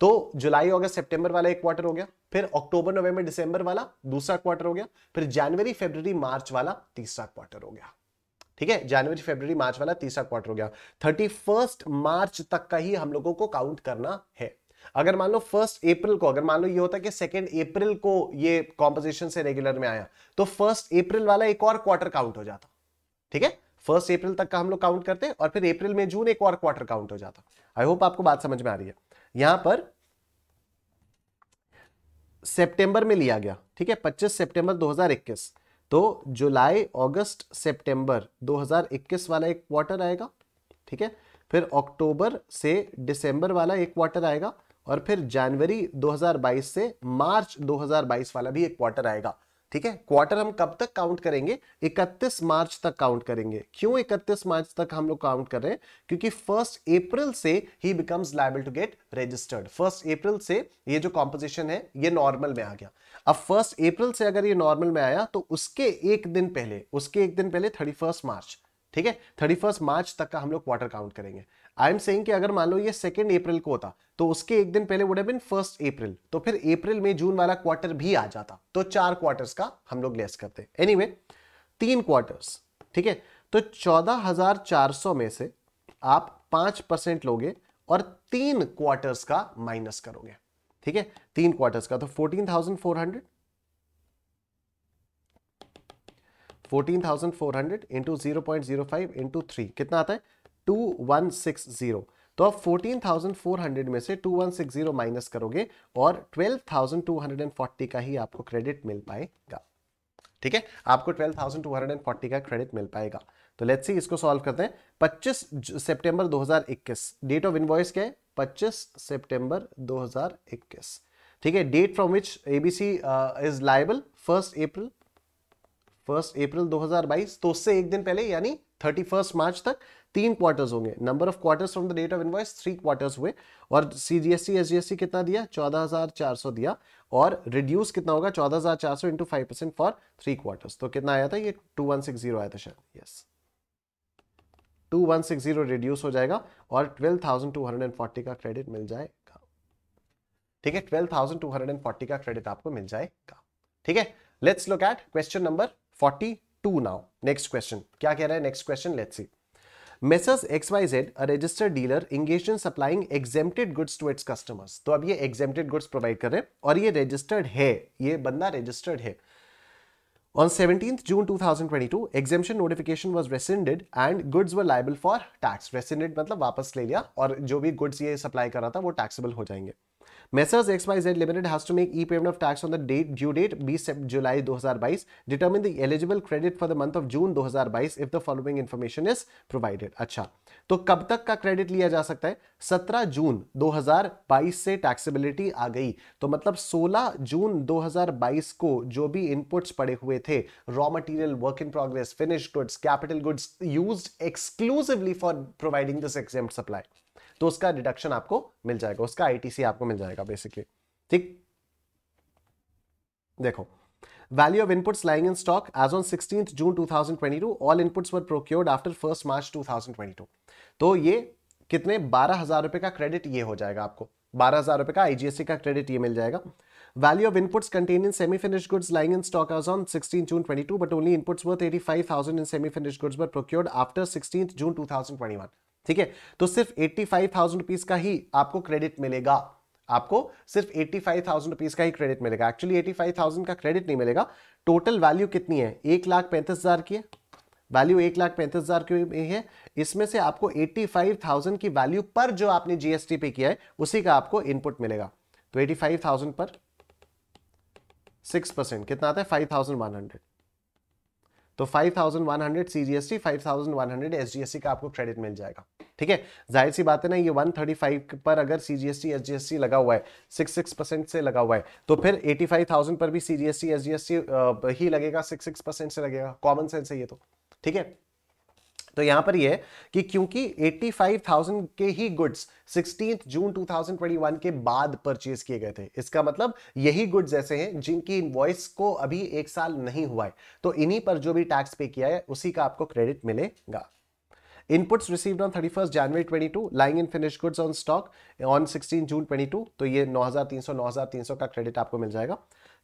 तो जुलाई अगस्त सितंबर वाला एक क्वार्टर हो गया फिर अक्टूबर नवंबर दिसंबर वाला दूसरा क्वार्टर हो गया फिर जनवरी फरवरी मार्च वाला तीसरा क्वार्टर हो गया ठीक है जनवरी फेब्रवरी मार्च वाला तीसरा क्वार्टर हो गया थर्टी फर्स्ट मार्च तक का ही हम लोगों को काउंट करना है अगर मान लो फर्स्ट अप्रैल को अगर मान लो ये होता कि सेकेंड अप्रैल को ये कॉम्पोजिशन से रेगुलर में आया तो फर्स्ट अप्रैल वाला एक और क्वार्टर काउंट हो जाता ठीक है फर्स्ट अप्रैल तक का हम लोग काउंट करते हैं और फिर अप्रैल में जून एक और क्वार्टर काउंट हो जाता आई होप आपको बात समझ में आ रही है यहां पर सितंबर में लिया गया ठीक है 25 सितंबर तो जुलाई अगस्त सितंबर 2021 वाला एक क्वार्टर आएगा ठीक है फिर अक्टूबर से दिसंबर वाला एक क्वार्टर आएगा और फिर जनवरी 2022 से मार्च 2022 वाला भी एक क्वार्टर आएगा ठीक है क्वार्टर हम कब तक काउंट करेंगे 31 मार्च तक काउंट करेंगे क्यों 31 मार्च तक हम लोग काउंट कर रहे हैं क्योंकि फर्स्ट अप्रैल से he becomes liable to get registered first April से ये जो कॉम्पोजिशन है ये नॉर्मल में आ गया अब फर्स्ट अप्रैल से अगर ये नॉर्मल में आया तो उसके एक दिन पहले उसके एक दिन पहले थर्टी फर्स्ट मार्च ठीक है थर्टी फर्स्ट मार्च तक का हम लोग क्वार्टर काउंट करेंगे आई एम सेइंग कि अगर मान लो ये सेकेंड अप्रैल को होता तो उसके एक दिन पहले would have been first April तो फिर अप्रैल में जून वाला क्वार्टर भी आ जाता तो चार क्वार्टर्स का हम लोग लेस करते एनी anyway, तीन क्वार्टर्स ठीक है तो चौदह हजार चार सौ में से आप पांच परसेंट लोगे और तीन क्वार्टर्स का माइनस करोगे ठीक है तीन क्वार्टर्स का तो fourteen thousand four hundred fourteen thousand four hundred into zero point zero five into three कितना आता है टू वन सिक्स जीरो तो आप 14,400 में से 2160 माइनस करोगे और 12,240 का ही आपको क्रेडिट मिल पाएगा ठीक है आपको twelve thousand two hundred and forty का क्रेडिट मिल पाएगा तो लेट्स सी इसको सॉल्व करते हैं पच्चीस सेप्टेंबर दो हजार इक्कीस डेट ऑफ इनवॉइस क्या है 25 सितंबर 2021 ठीक है date from which ABC is liable first April first April 2022 तो उससे एक दिन पहले यानी 31 मार्च तक तीन क्वार्टर्स होंगे number of quarters from the date of invoice three quarters हुए और सीजीएससी एसजीएससी कितना दिया 14,400 दिया और रिड्यूस कितना होगा 14,400 into five percent for three quarters तो कितना आया था ये 2160 आया था शायद yes yes. Two one six zero reduce हो जाएगा और twelve thousand two hundred and forty का क्रेडिट मिल जाएगा ठीक है twelve thousand two hundred and forty का क्रेडिट आपको मिल जाएगा ठीक है let's look at question number forty two now next question क्या कह रहे हैं next question let's see messrs X Y Z a registered dealer engage in supplying exempted goods to its customers तो अब ये एग्जेम्प्टेड गुड्स प्रोवाइड कर रहे हैं और ये रजिस्टर्ड है ये बंदा रजिस्टर्ड है On 17th June 2022, exemption notification was rescinded and goods were liable for tax. Rescinded मतलब वापस ले लिया और जो भी goods ये supply कर रहा था वो taxable हो जाएंगे Messrs XYZ Limited has to make e-payment of tax on the date due date 20 July 2022. Determine the eligible credit for the month of June 2022 if the following information is provided. अच्छा तो कब तक का credit लिया जा सकता है 17 जून 2022 से टैक्सेबिलिटी आ गई तो मतलब 16 जून 2022 को जो भी इनपुट्स पड़े हुए थे raw material work in progress finish goods capital goods used exclusively for providing this exempt supply तो उसका डिडक्शन आपको मिल जाएगा उसका आईटीसी आपको मिल जाएगा बेसिकली ठीक देखो value of inputs lying in stock as on sixteen June two thousand twenty two all June were procured after first March two thousand twenty two तो ये कितने बारह हजार रुपए का क्रेडिट ये हो जाएगा आपको बारह हजार रुपए का आईजीएससी का क्रेडिट ये मिल जाएगा value of inputs contain in semi finish goods lying in stock as on sixteen June twenty two but only inputs worth eighty five thousand in semi finish goods were procured after sixteen June two thousand twenty one ठीक है तो सिर्फ eighty five thousand rupees का ही आपको credit मिलेगा आपको सिर्फ eighty five thousand rupees का ही क्रेडिट मिलेगा एक्चुअली एटी फाइव थाउजेंड का क्रेडिट नहीं मिलेगा टोटल वैल्यू कितनी है एक लाख पैंतीस हजार की है वैल्यू एक लाख पैंतीस हजार की है इसमें से आपको एट्टी फाइव थाउजेंड की वैल्यू पर जो आपने जीएसटी पे किया है उसी का आपको इनपुट मिलेगा तो एटी फाइव थाउजेंड पर सिक्स परसेंट कितना आता है फाइव थाउजेंड वन हंड्रेड तो 5100 सीजीएसटी 5100 एसजीएसटी का आपको क्रेडिट मिल जाएगा ठीक है जाहिर सी बात है ना ये 135 पर अगर सीजीएसटी एसजीएसटी लगा हुआ है 66 परसेंट से लगा हुआ है तो फिर 85,000 पर भी सीजीएसटी एसजीएसटी ही लगेगा 66 परसेंट से लगेगा कॉमन सेंस है ये तो ठीक है तो यहां पर यह कि क्योंकि 85,000 के ही गुड्स 16 जून 2021 के बाद परचेज किए गए थे इसका मतलब यही गुड्स ऐसे हैं जिनकी इनवॉइस को अभी एक साल नहीं हुआ है तो इन्हीं पर जो भी टैक्स पे किया है उसी का आपको क्रेडिट मिलेगा inputs received on 31 January 22 lying in finish goods on stock on 16 June 22 तो ये 9300 9300 का क्रेडिट आपको मिल जाएगा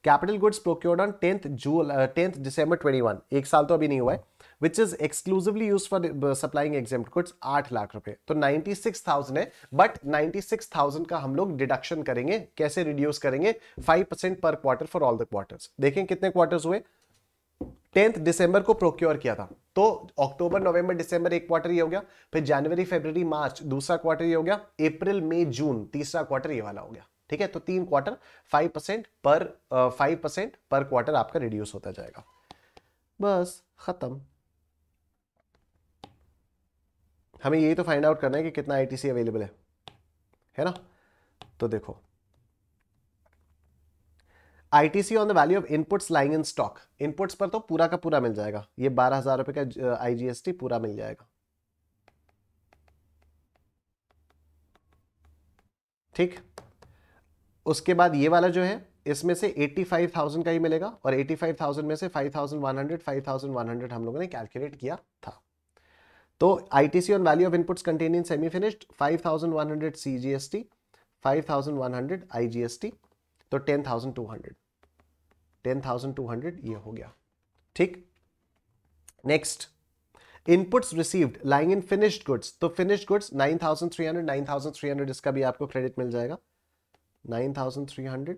capital goods procured on tenth June 10th December 21 एक साल तो अभी नहीं हुआ है which is exclusively use for supplying exempt goods आठ लाख रुपए तो नाइन्टी सिक्स थाउजेंड है बट नाइन्टी सिक्स थाउजेंड का हम लोग डिडक्शन करेंगे कैसे रिड्यूस करेंगे फाइव परसेंट पर quarter for all the quarters देखें कितने क्वार्टर्स हुए टेंथ दिसंबर को प्रोक्योर किया था तो अक्टूबर नवंबर दिसंबर एक क्वार्टर ये हो गया फिर जनवरी फरवरी मार्च दूसरा क्वार्टर ये हो गया अप्रैल मई जून तीसरा क्वार्टर ये वाला हो गया ठीक है तो तीन क्वार्टर फाइव परसेंट पर फाइव परसेंट पर क्वार्टर आपका रिड्यूस होता जाएगा बस खत्म हमें यही तो फाइंड आउट करना है कि कितना आई अवेलेबल है है ना तो देखो ITC on the value of inputs lying in stock inputs पर तो पूरा का पूरा मिल जाएगा ये बारह हजार रुपए का आईजीएसटी पूरा मिल जाएगा ठीक उसके बाद ये वाला जो है इसमें से 85,000 का ही मिलेगा और 85,000 में से 5,100 5,100 हम लोगों ने कैलकुलेट किया था तो ITC on value of inputs contain in semi finished 5100 CGST 5100 IGST तो 10200 10200 ये हो गया ठीक next inputs received lying in finished goods तो फिनिश्ड गुड्स 9300 9300 इसका भी आपको क्रेडिट मिल जाएगा 9300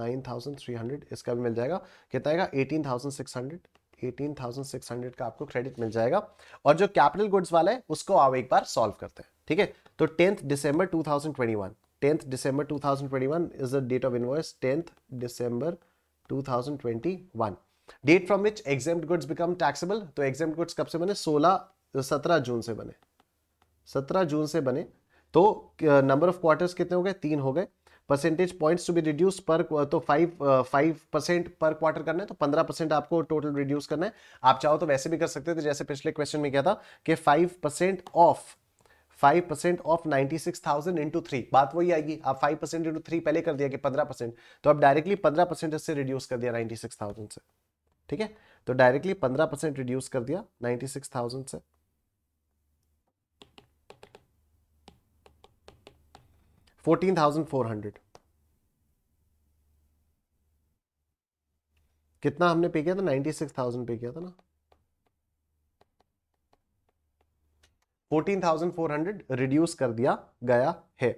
9300 इसका भी मिल जाएगा कितना आएगा 18600 18,600 का आपको क्रेडिट मिल जाएगा और जो कैपिटल गुड्स वाला है उसको आप एक बार सॉल्व करते हैं ठीक है तो tenth December 2021 tenth December 2021 is the date of invoice tenth December 2021 date from which exempt goods become taxable तो एग्जाम गुड्स कब से बने 16 17 जून से बने 17 जून से बने तो नंबर ऑफ क्वार्टर्स कितने हो गए तीन हो गए percentage points to be reduce पर तो फाइव फाइव परसेंट पर क्वार्टर करना है तो पंद्रह परसेंट आपको टोटल रिड्यूस करना है आप चाहो तो वैसे भी कर सकते थे जैसे पिछले क्वेश्चन में क्या था कि five percent of five percent of ninety six thousand into three बात वही आएगी आप फाइव परसेंट इंटू थ्री पहले कर दिया कि पंद्रह परसेंट तो आप डायरेक्टली पंद्रह परसेंट इससे रिड्यूस कर दिया नाइन्टी सिक्स थाउजेंड से ठीक है तो डायरेक्टली पंद्रह परसेंट रिड्यूस कर दिया नाइन्टी सिक्स थाउजेंड से 14,400 कितना हमने पे किया था 96,000 पे किया था ना 14,400 रिड्यूस कर दिया गया है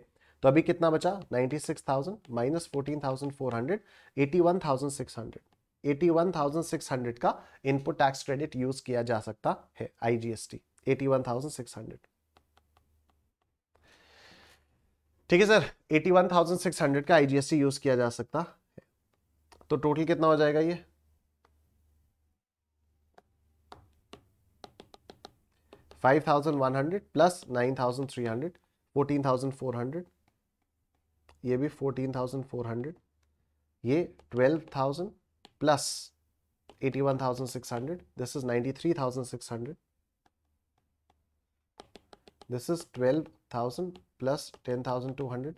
तो अभी कितना बचा 96,000 माइनस थाउजेंड सिक्स हंड्रेड का इनपुट टैक्स क्रेडिट यूज किया जा सकता है आईजीएसटी 81,600 ठीक है सर 81,600 का आईजीएससी यूज किया जा सकता है तो टोटल कितना हो जाएगा ये five thousand one hundred plus nine thousand three hundred fourteen thousand four hundred ये भी फोर्टीन थाउजेंड फोर हंड्रेड ये twelve thousand plus eighty one thousand six hundred this is ninety three thousand six hundred this is twelve thousand plus ten thousand two hundred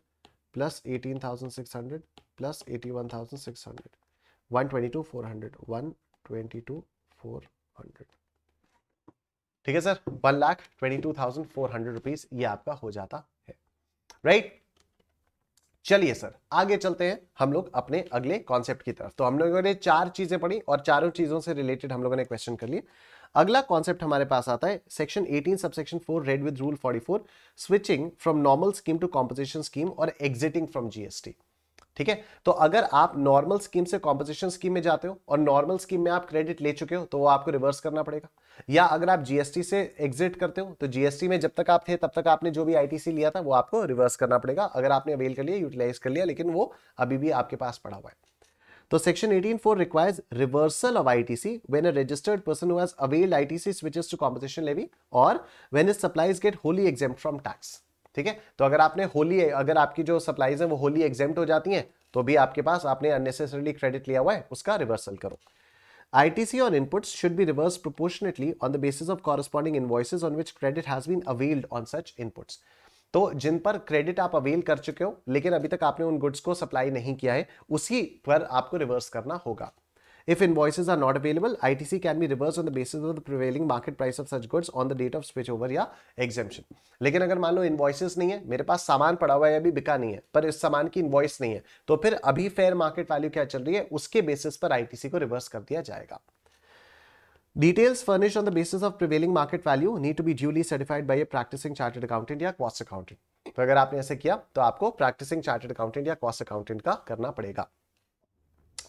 plus eighteen thousand six hundred plus eighty one thousand six hundred. One twenty two four hundred. One twenty two four hundred. ठीक है sir one lakh twenty two thousand four hundred rupees ये आपका हो जाता है right right? चलिए sir आगे चलते हैं हम लोग अपने अगले कॉन्सेप्ट की तरफ तो हम लोगों ने चार चीजें पढ़ी और चारों चीजों से रिलेटेड हम लोगों ने क्वेश्चन कर लिए अगला कॉन्सेप्ट हमारे पास आता है section 18 sub section 4 read with rule 44 switching from normal scheme to composition scheme और एग्जिटिंग फ्रॉम जीएसटी ठीक है तो अगर आप नॉर्मल स्कीम से कॉम्पोजिशन स्कीम में जाते हो और नॉर्मल स्कीम में आप क्रेडिट ले चुके हो तो वो आपको रिवर्स करना पड़ेगा या अगर आप जीएसटी से एग्जिट करते हो तो जीएसटी में जब तक आप थे तब तक आपने जो भी आईटीसी लिया था वो आपको रिवर्स करना पड़ेगा अगर आपने अवेल कर लिया यूटिलाइज कर लिया लेकिन वो अभी भी आपके पास पड़ा हुआ है तो section 18.4 requires reversal of ITC when a registered person who availed ITC switches to composition levy और when his supplies get wholly exempt from tax ठीक है तो अगर आपने होली अगर आपकी जो सप्लाईज है वो होली एग्जेम्प्ट हो जाती हैं तो भी आपके पास आपने अननेसेसरली क्रेडिट लिया हुआ है उसका रिवर्सल करो आईटीसी और inputs should be reverse proportionately on the basis of corresponding invoices on which credit has been availed on such inputs तो जिन पर क्रेडिट आप अवेल कर चुके हो लेकिन अभी तक आपने उन गुड्स को सप्लाई नहीं किया है उसी पर आपको रिवर्स करना होगा not available I T C can be reverse on the basis of the prevailing market price of such goods on the date of switch over या exemption. लेकिन अगर मान लो इन्वॉइसेस नहीं है मेरे पास सामान पड़ा हुआ है अभी बिका नहीं है पर इस सामान की इन्वॉइस नहीं है तो फिर अभी फेयर मार्केट वैल्यू क्या चल रही है उसके बेसिस पर आई सी को रिवर्स कर दिया जाएगा Details furnished on the basis of prevailing market value need to be duly certified by a practicing chartered accountant या cost accountant. तो अगर आपने ऐसे किया तो आपको practicing chartered accountant या cost accountant का करना पड़ेगा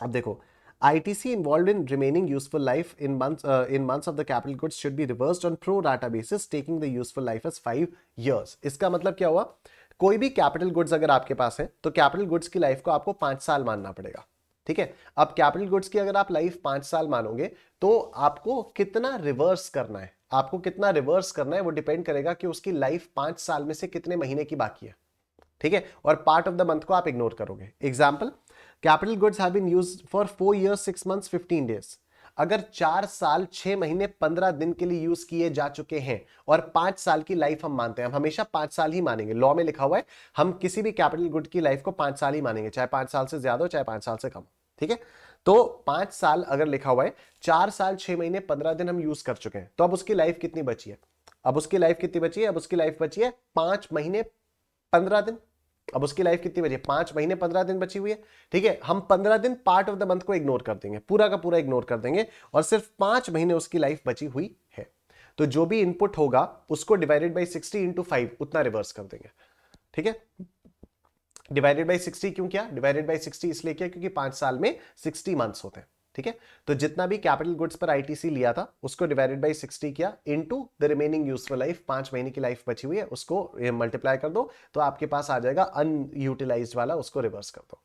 अब देखो ITC involved in remaining useful life in months uh, in months of the capital goods should be reversed on pro rata basis taking the useful life as 5 years इसका मतलब क्या हुआ कोई भी कैपिटल गुड्स अगर आपके पास है तो कैपिटल गुड्स की लाइफ को आपको पांच साल मानना पड़ेगा ठीक है अब कैपिटल गुड्स की अगर आप लाइफ पांच साल मानोगे तो आपको कितना रिवर्स करना है आपको कितना रिवर्स करना है वो डिपेंड करेगा कि उसकी लाइफ पांच साल में से कितने महीने की बाकी है ठीक है और पार्ट ऑफ द मंथ को आप इग्नोर करोगे example capital goods have been use for four years six months fifteen days अगर चार साल छह महीने पंद्रह दिन के लिए यूज किए जा चुके हैं और पांच साल की लाइफ हम मानते हैं हम हमेशा पांच साल ही मानेंगे लॉ में लिखा हुआ है हम किसी भी कैपिटल गुड की लाइफ को पांच साल ही मानेंगे चाहे पांच साल से ज्यादा हो चाहे पांच साल से कम ठीक है तो पांच साल अगर लिखा हुआ है चार साल छह महीने पंद्रह दिन हम यूज कर चुके हैं तो अब उसकी लाइफ कितनी बची है अब उसकी लाइफ कितनी बची है अब उसकी लाइफ बची है पांच महीने पंद्रह दिन अब उसकी लाइफ कितनी बची है पांच महीने पंद्रह दिन बची हुई है ठीक है हम पंद्रह दिन पार्ट ऑफ द मंथ को इग्नोर कर देंगे पूरा का पूरा इग्नोर कर देंगे और सिर्फ पांच महीने उसकी लाइफ बची हुई है तो जो भी इनपुट होगा उसको divided by sixty into five उतना रिवर्स कर देंगे ठीक है डिवाइडेड बाई सिक्सटी क्यों किया डिवाइडेड बाई सिक्सटी इसलिए किया क्योंकि पांच साल में सिक्सटी मंथ्स होते हैं ठीक है तो जितना भी कैपिटल गुड्स पर आईटीसी लिया था उसको डिवाइडेड बाय 60 किया into the remaining useful life पांच महीने की लाइफ बची हुई है उसको मल्टीप्लाई कर दो तो आपके पास आ जाएगा अनयूटिलाइज्ड वाला उसको रिवर्स कर दो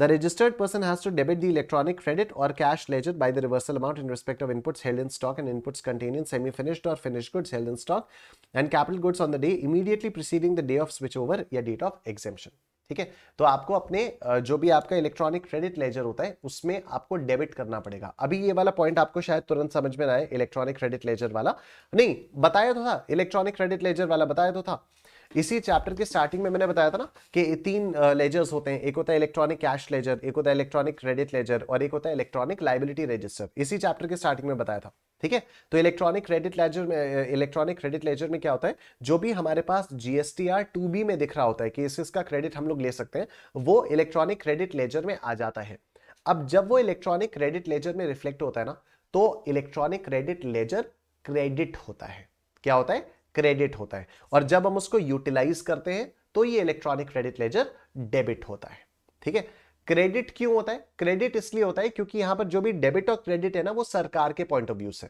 the registered person has to debit the electronic credit और cash ledger by the reversal amount in respect of inputs held in stock and inputs contain in semi finished और finish goods held in stock and capital goods on the day immediately preceding the day of switch over या date of exemption ठीक है तो आपको अपने जो भी आपका इलेक्ट्रॉनिक क्रेडिट लेजर होता है उसमें आपको डेबिट करना पड़ेगा अभी ये वाला पॉइंट आपको शायद तुरंत समझ में आए इलेक्ट्रॉनिक क्रेडिट लेजर वाला नहीं बताया तो था इलेक्ट्रॉनिक क्रेडिट लेजर वाला बताया तो था इसी चैप्टर के स्टार्टिंग में मैंने बताया था ना कि तीन लेजर्स होते हैं एक होता है इलेक्ट्रॉनिक कैश लेजर एक होता है इलेक्ट्रॉनिक क्रेडिट लेजर और एक होता है इलेक्ट्रॉनिक लाइबिलिटी रजिस्टर इसी चैप्टर के स्टार्टिंग में बताया था ठीक है तो इलेक्ट्रॉनिक क्रेडिट लेजर में इलेक्ट्रॉनिक क्रेडिट लेजर में क्या होता है जो भी हमारे पास जीएसटीआर टू बी में दिख रहा होता है कि इस इसका क्रेडिट हम लोग ले सकते हैं वो इलेक्ट्रॉनिक क्रेडिट लेजर में आ जाता है अब जब वो इलेक्ट्रॉनिक क्रेडिट लेजर में रिफ्लेक्ट होता है ना तो इलेक्ट्रॉनिक क्रेडिट लेजर क्रेडिट होता है क्या होता है क्रेडिट होता है और जब हम उसको यूटिलाइज करते हैं तो ये इलेक्ट्रॉनिक क्रेडिट लेजर डेबिट होता है ठीक है क्रेडिट क्यों होता है क्रेडिट इसलिए होता है क्योंकि यहां पर जो भी डेबिट और क्रेडिट है ना वो सरकार के पॉइंट ऑफ व्यू से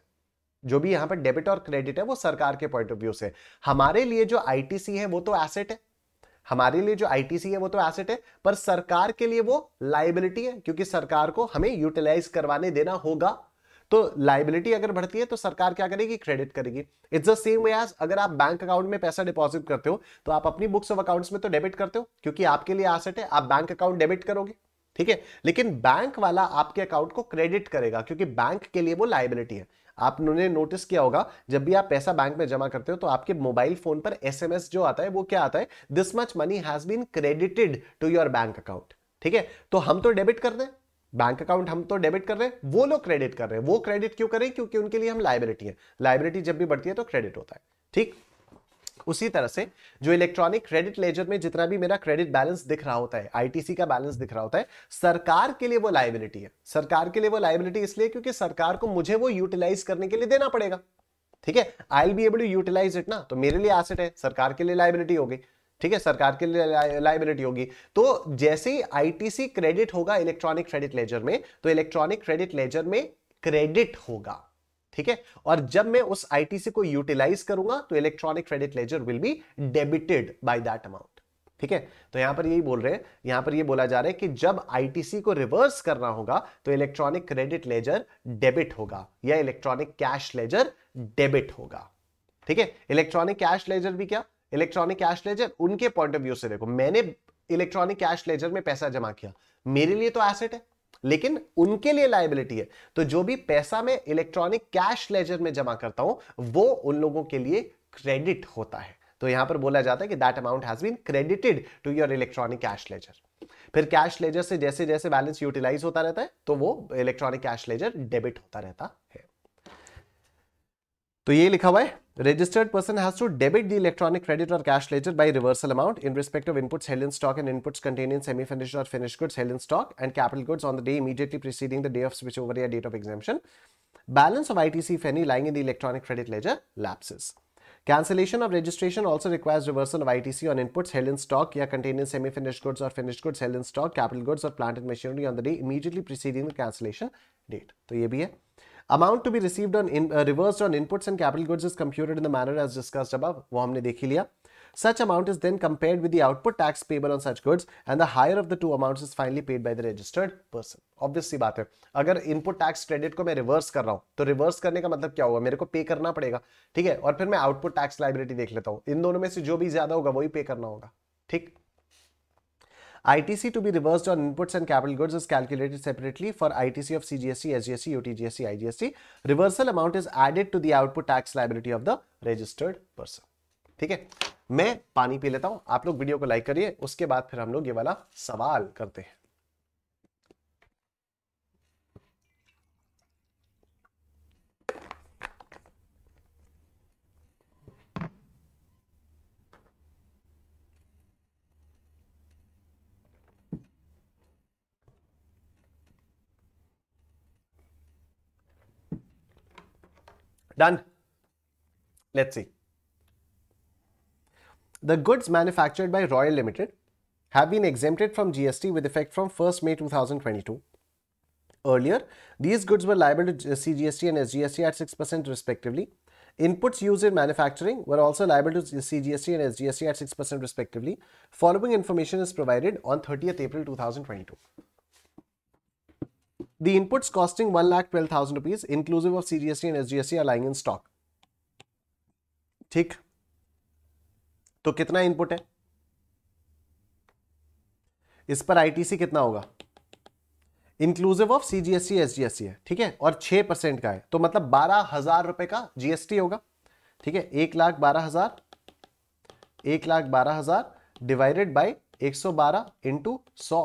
जो भी यहां पर डेबिट और क्रेडिट है वो सरकार के पॉइंट ऑफ व्यू से हमारे लिए जो आईटीसी है वो तो एसेट है हमारे लिए जो आईटीसी है वो तो एसेट है पर सरकार के लिए वो लाइबिलिटी है क्योंकि सरकार को हमें यूटिलाइज करवाने देना होगा तो लाइबिलिटी अगर बढ़ती है तो सरकार क्या करेगी क्रेडिट करेगी it's the same way as अगर आप बैंक अकाउंट में पैसा डिपॉजिट करते हो तो आप अपनी बुक्स ऑफ अकाउंट्स में तो डेबिट करते हो क्योंकि आपके लिए आसेट है आप बैंक अकाउंट डेबिट करोगे ठीक है लेकिन बैंक वाला आपके अकाउंट को क्रेडिट करेगा क्योंकि बैंक के लिए वो लाइबिलिटी है आपने नोटिस किया होगा जब भी आप पैसा बैंक में जमा करते हो तो आपके मोबाइल फोन पर एसएमएस जो आता है वो क्या आता है this much money has been credited to your bank account ठीक है तो हम तो डेबिट कर दें बैंक अकाउंट हम तो डेबिट कर रहे हैं वो लोग क्रेडिट कर रहे हैं वो क्रेडिट क्यों करें क्योंकि उनके लिए हम लाइबिलिटी है लाइबिलिटी जब भी बढ़ती है तो क्रेडिट होता है ठीक उसी तरह से जो इलेक्ट्रॉनिक क्रेडिट लेजर में जितना भी मेरा क्रेडिट बैलेंस दिख रहा होता है आईटीसी का बैलेंस दिख रहा होता है सरकार के लिए वो लाइबिलिटी है सरकार के लिए वो लाइबिलिटी इसलिए क्योंकि सरकार को मुझे वो यूटिलाइज करने के लिए देना पड़ेगा ठीक है I be able to utilize it ना तो मेरे लिए एसेट है सरकार के लिए लाइबिलिटी हो गई ठीक है सरकार के लिए लाइबिलिटी होगी तो जैसे ही आईटीसी क्रेडिट होगा इलेक्ट्रॉनिक क्रेडिट लेजर में तो इलेक्ट्रॉनिक क्रेडिट लेजर में क्रेडिट होगा ठीक है और जब मैं उस आईटीसी को यूटिलाइज करूंगा तो electronic credit ledger will be debited by that amount ठीक है तो यहां पर यही बोल रहे हैं यहां पर ये बोला जा रहा है कि जब आईटीसी को रिवर्स करना होगा तो इलेक्ट्रॉनिक क्रेडिट लेजर डेबिट होगा या इलेक्ट्रॉनिक कैश लेजर डेबिट होगा ठीक है इलेक्ट्रॉनिक कैश लेजर भी क्या इलेक्ट्रॉनिक कैश लेजर उनके पॉइंट ऑफ व्यू से देखो मैंने इलेक्ट्रॉनिक कैश लेजर में पैसा जमा किया मेरे लिए तो एसेट है लेकिन उनके लिए लाइबिलिटी है तो जो भी पैसा मैं इलेक्ट्रॉनिक कैश लेजर में जमा करता हूं वो उन लोगों के लिए क्रेडिट होता है तो यहां पर बोला जाता है कि that amount has been credited to your electronic cash ledger फिर कैश लेजर से जैसे जैसे बैलेंस यूटिलाइज होता रहता है तो वो इलेक्ट्रॉनिक कैश लेजर डेबिट होता रहता है तो ये लिखा हुआ है registered person has to debit the electronic credit और cash ledger by reversal amount in respect of inputs held in stock and inputs contain in semi finish और finish goods held in stock and capital goods on the day immediately preceding the day of switch over date of exemption balance of ITC if any lying in the electronic credit ledger lapses cancellation of registration also requires reversal of ITC on inputs held in stock या contained in semi finish goods और finish goods held in stock capital goods और plant and machinery on the day immediately preceding the cancellation date तो ये भी है amount to be received on reverse on inputs and capital goods is computed in the manner as discussed above वो हमने देख ही लिया such amount is then compared with the output tax payable on such goods and the higher of the two amounts is finally paid by the registered person obviously बात है अगर input tax credit को मैं reverse कर रहा हूं तो reverse करने का मतलब क्या होगा मेरे को पे करना पड़ेगा ठीक है और फिर मैं आउटपुट टैक्स लाइबिलिटी देख लेता हूँ इन दोनों में से जो भी ज्यादा होगा वही पे करना होगा ठीक है ITC to be reversed on inputs and capital goods is calculated separately for ITC of CGST, SGST, UTGST, IGST. Reversal amount is added to the output tax liability of the registered person. ठीक है मैं पानी P लेता हूं आप लोग video को like करिए उसके बाद फिर हम लोग ये वाला सवाल करते हैं Done? Let's see. The goods manufactured by Royal Limited have been exempted from GST with effect from 1st May 2022. Earlier, these goods were liable to CGST and SGST at 6% respectively. Inputs used in manufacturing were also liable to CGST and SGST at 6% respectively. Following information is provided on 30th April 2022. The inputs costing 1,12,000 rupees inclusive of CGST and SGST are lying in stock. ठीक तो कितना input है इस पर ITC कितना होगा inclusive of सीजीएससी एसजीएससी है ठीक है और छह परसेंट का है तो मतलब बारह हजार रुपए का जीएसटी होगा ठीक है एक लाख बारह हजार एक लाख बारह हजार डिवाइडेड बाई एक सौ बारह इंटू सौ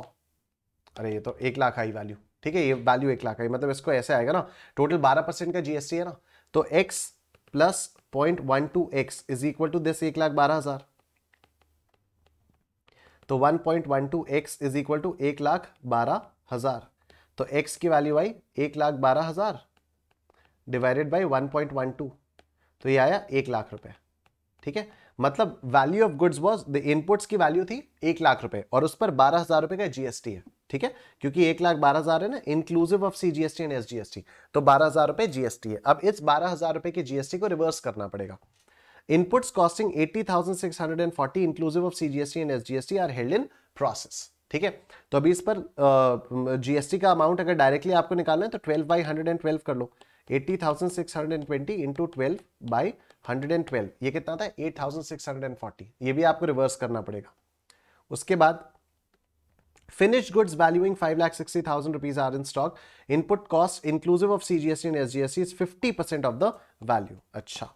अरे ये तो एक लाख आई वैल्यू ठीक है ये वैल्यू एक लाख का मतलब इसको ऐसे आएगा ना टोटल बारह परसेंट का जीएसटी है ना तो x plus point one two x is equal to this एक लाख बारह हजार तो one point one two x is equal to एक लाख बारह हजार तो एक्स की वैल्यू आई एक लाख बारह हजार divided by one point one two तो ये आया एक लाख रुपए ठीक है मतलब value of goods was the inputs की वैल्यू थी एक लाख रुपए और उस पर बारह हजार रुपए का जीएसटी है ठीक है क्योंकि एक लाख बारह हजार है ना inclusive of C GST and S GST तो बारह हजार रुपए जीएसटी है अब इस बारह हजार रुपए की जीएसटी को रिवर्स करना पड़ेगा inputs costing eighty thousand six hundred and forty inclusive of C GST and SGST are held in process ठीक है तो अभी इस पर जीएसटी uh, का अमाउंट अगर डायरेक्टली आपको निकालना है तो twelve by hundred and twelve कर लो ट्वेंटी इंटू ट्वेल्व बाई 112 ये कितना था फोर्टी ये भी आपको रिवर्स करना पड़ेगा उसके बाद finish goods valuing five lakh sixty thousand rupees are in stock input cost inclusive of C G S C and S is fifty percent of the value अच्छा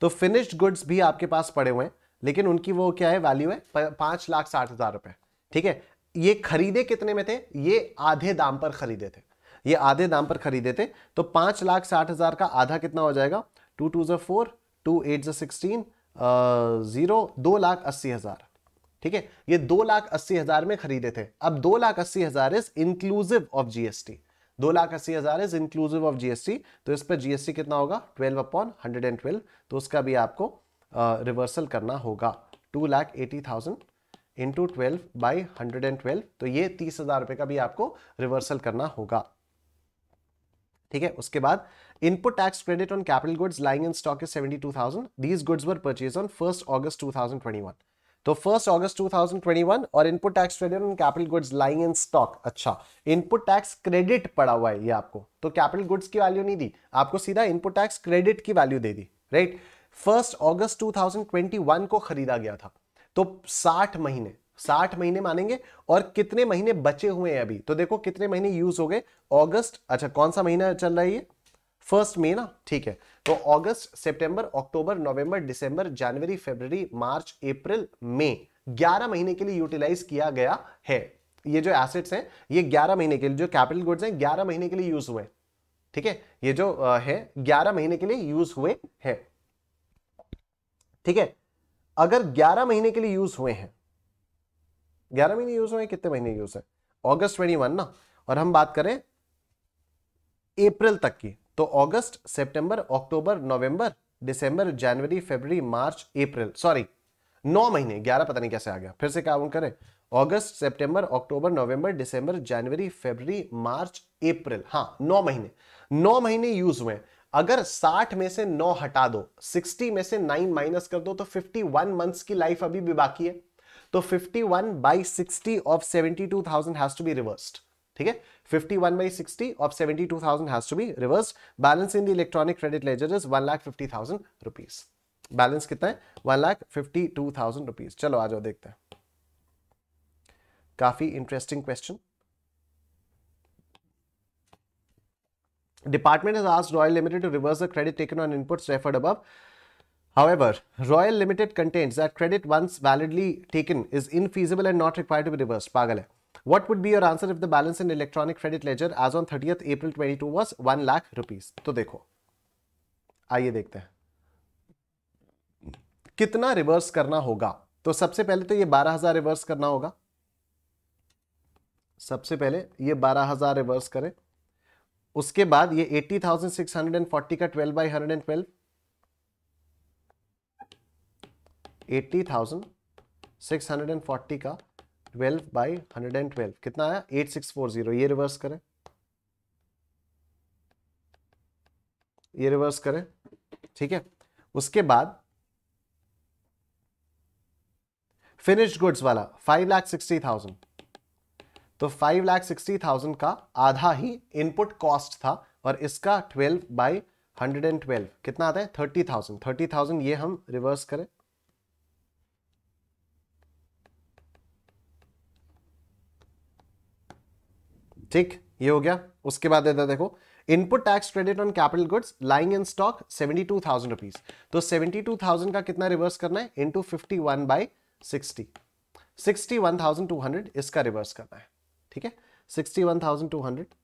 तो फिनिश्ड गुड्स भी आपके पास पड़े हुए हैं लेकिन उनकी वो क्या है वैल्यू है पांच लाख साठ हजार रुपए ठीक है ये खरीदे कितने में थे ये आधे दाम पर खरीदे थे ये आधे दाम पर खरीदे थे तो पांच लाख साठ हज़ार का आधा कितना हो जाएगा टू टू ज़ा टू एट ज़ा सिक्सटीन ज़ीरो दो लाख अस्सी हज़ार ठीक है ये दो लाख अस्सी हज़ार में खरीदे थे अब दो लाख अस्सी हज़ार इज़ इंक्लूसिव ऑफ जीएसटी दो लाख अस्सी हज़ार इज इंक्लूसिव ऑफ जीएसटी तो इस पर जीएसटी कितना होगा twelve upon hundred and twelve तो उसका भी आपको रिवर्सल uh, करना होगा two lakh eighty thousand into twelve by hundred and twelve तो ये तीस हज़ार रुपए का भी आपको रिवर्सल करना होगा ठीक है उसके बाद input tax credit on capital goods lying in stock is thousand these goods were purchase on thousand twenty one तो 1st अगस्त 2021 और input tax credit on capital goods lying in stock अच्छा input tax credit पड़ा हुआ है ये आपको तो capital goods की वैल्यू नहीं दी आपको सीधा इनपुट टैक्स क्रेडिट की वैल्यू दे दी राइट फर्स्ट ट्वेंटी 2021 को खरीदा गया था तो 60 महीने साठ महीने मानेंगे और कितने महीने बचे हुए हैं अभी तो देखो कितने महीने यूज हो गए अगस्त अच्छा कौन सा महीना चल रहा है ये फर्स्ट मई ना ठीक है तो अगस्त सितंबर अक्टूबर नवंबर दिसंबर जनवरी फरवरी मार्च अप्रैल मई ग्यारह महीने के लिए यूटिलाइज किया गया है ये जो एसेट्स हैं ये ग्यारह महीने के लिए जो कैपिटल गुड्स हैं ग्यारह महीने के लिए यूज हुए ठीक है ये जो है ग्यारह महीने के लिए यूज हुए हैं ठीक है अगर ग्यारह महीने के लिए यूज हुए हैं ग्यारह महीने यूज हुए कितने महीने यूज है ऑगस्ट ट्वेंटी वन ना और हम बात करें अप्रैल तक की तो अगस्त सितंबर अक्टूबर नवंबर दिसंबर जनवरी फरवरी मार्च अप्रैल सॉरी नौ महीने ग्यारह पता नहीं कैसे आ गया फिर से काउंट करें अगस्त सितंबर अक्टूबर नवंबर दिसंबर जनवरी फरवरी मार्च अप्रैल हाँ नौ महीने नौ महीने यूज हुए अगर साठ में से नौ हटा दो सिक्सटी में से नाइन माइनस कर दो तो वन मंथ्स की लाइफ अभी भी बाकी है तो 51 one by sixty of seventy two thousand has to be reversed ठीक है 51 one by sixty of seventy two thousand has to be reverse balance in the electronic credit ledger is one lakh fifty thousand rupees balance कितना है one lakh fifty two thousand rupees चलो आ जाओ देखते हैं काफी interesting question Department has asked Royal Limited to reverse the credit taken on inputs referred above However, Royal Limited contends that credit once validly taken is infeasible and not required to be reversed. Pagal hai. What would be your answer if the balance in electronic credit ledger as on 30th April 22 was 1 lakh rupees? तो देखो, आइए देखते हैं कितना reverse करना होगा तो सबसे पहले तो ये 12000 रिवर्स करना होगा सबसे पहले ये 12000 रिवर्स करें उसके बाद ये 80,640 का 12 by 112 eighty thousand six hundred and forty का twelve by hundred and twelve कितना आया एट सिक्स फोर जीरो ये रिवर्स करें ये रिवर्स करें ठीक है उसके बाद फिनिश्ड गुड्स वाला फाइव लाख सिक्सटी थाउजेंड तो फाइव लाख सिक्सटी थाउजेंड का आधा ही इनपुट कॉस्ट था और इसका twelve by hundred and twelve कितना आता है थर्टी थाउजेंड थर्टी थाउजेंड ये हम रिवर्स करें ठीक ये हो गया उसके बाद इधर देखो input tax credit on capital goods lying in stock seventy two thousand rupees तो सेवेंटी टू थाउजेंड का कितना रिवर्स करना है into fifty one by sixty sixty one thousand two hundred इसका रिवर्स करना है ठीक है sixty one thousand two hundred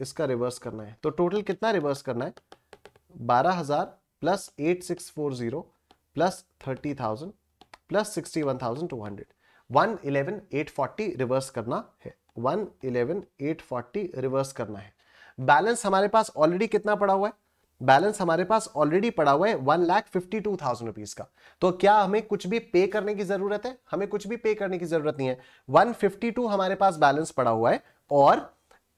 इसका रिवर्स करना है तो टोटल कितना रिवर्स करना है बारह हजार plus eight six four zero plus thirty thousand plus sixty one thousand two hundred one eleven eight forty reverse करना है one eleven eight forty reverse करना है बैलेंस हमारे पास ऑलरेडी कितना पड़ा हुआ है बैलेंस हमारे पास ऑलरेडी पड़ा हुआ है one lakh fifty two thousand rupees का तो क्या हमें कुछ भी पे करने की जरूरत है हमें कुछ भी पे करने की जरूरत नहीं है वन फिफ्टी टू हमारे पास बैलेंस पड़ा हुआ है और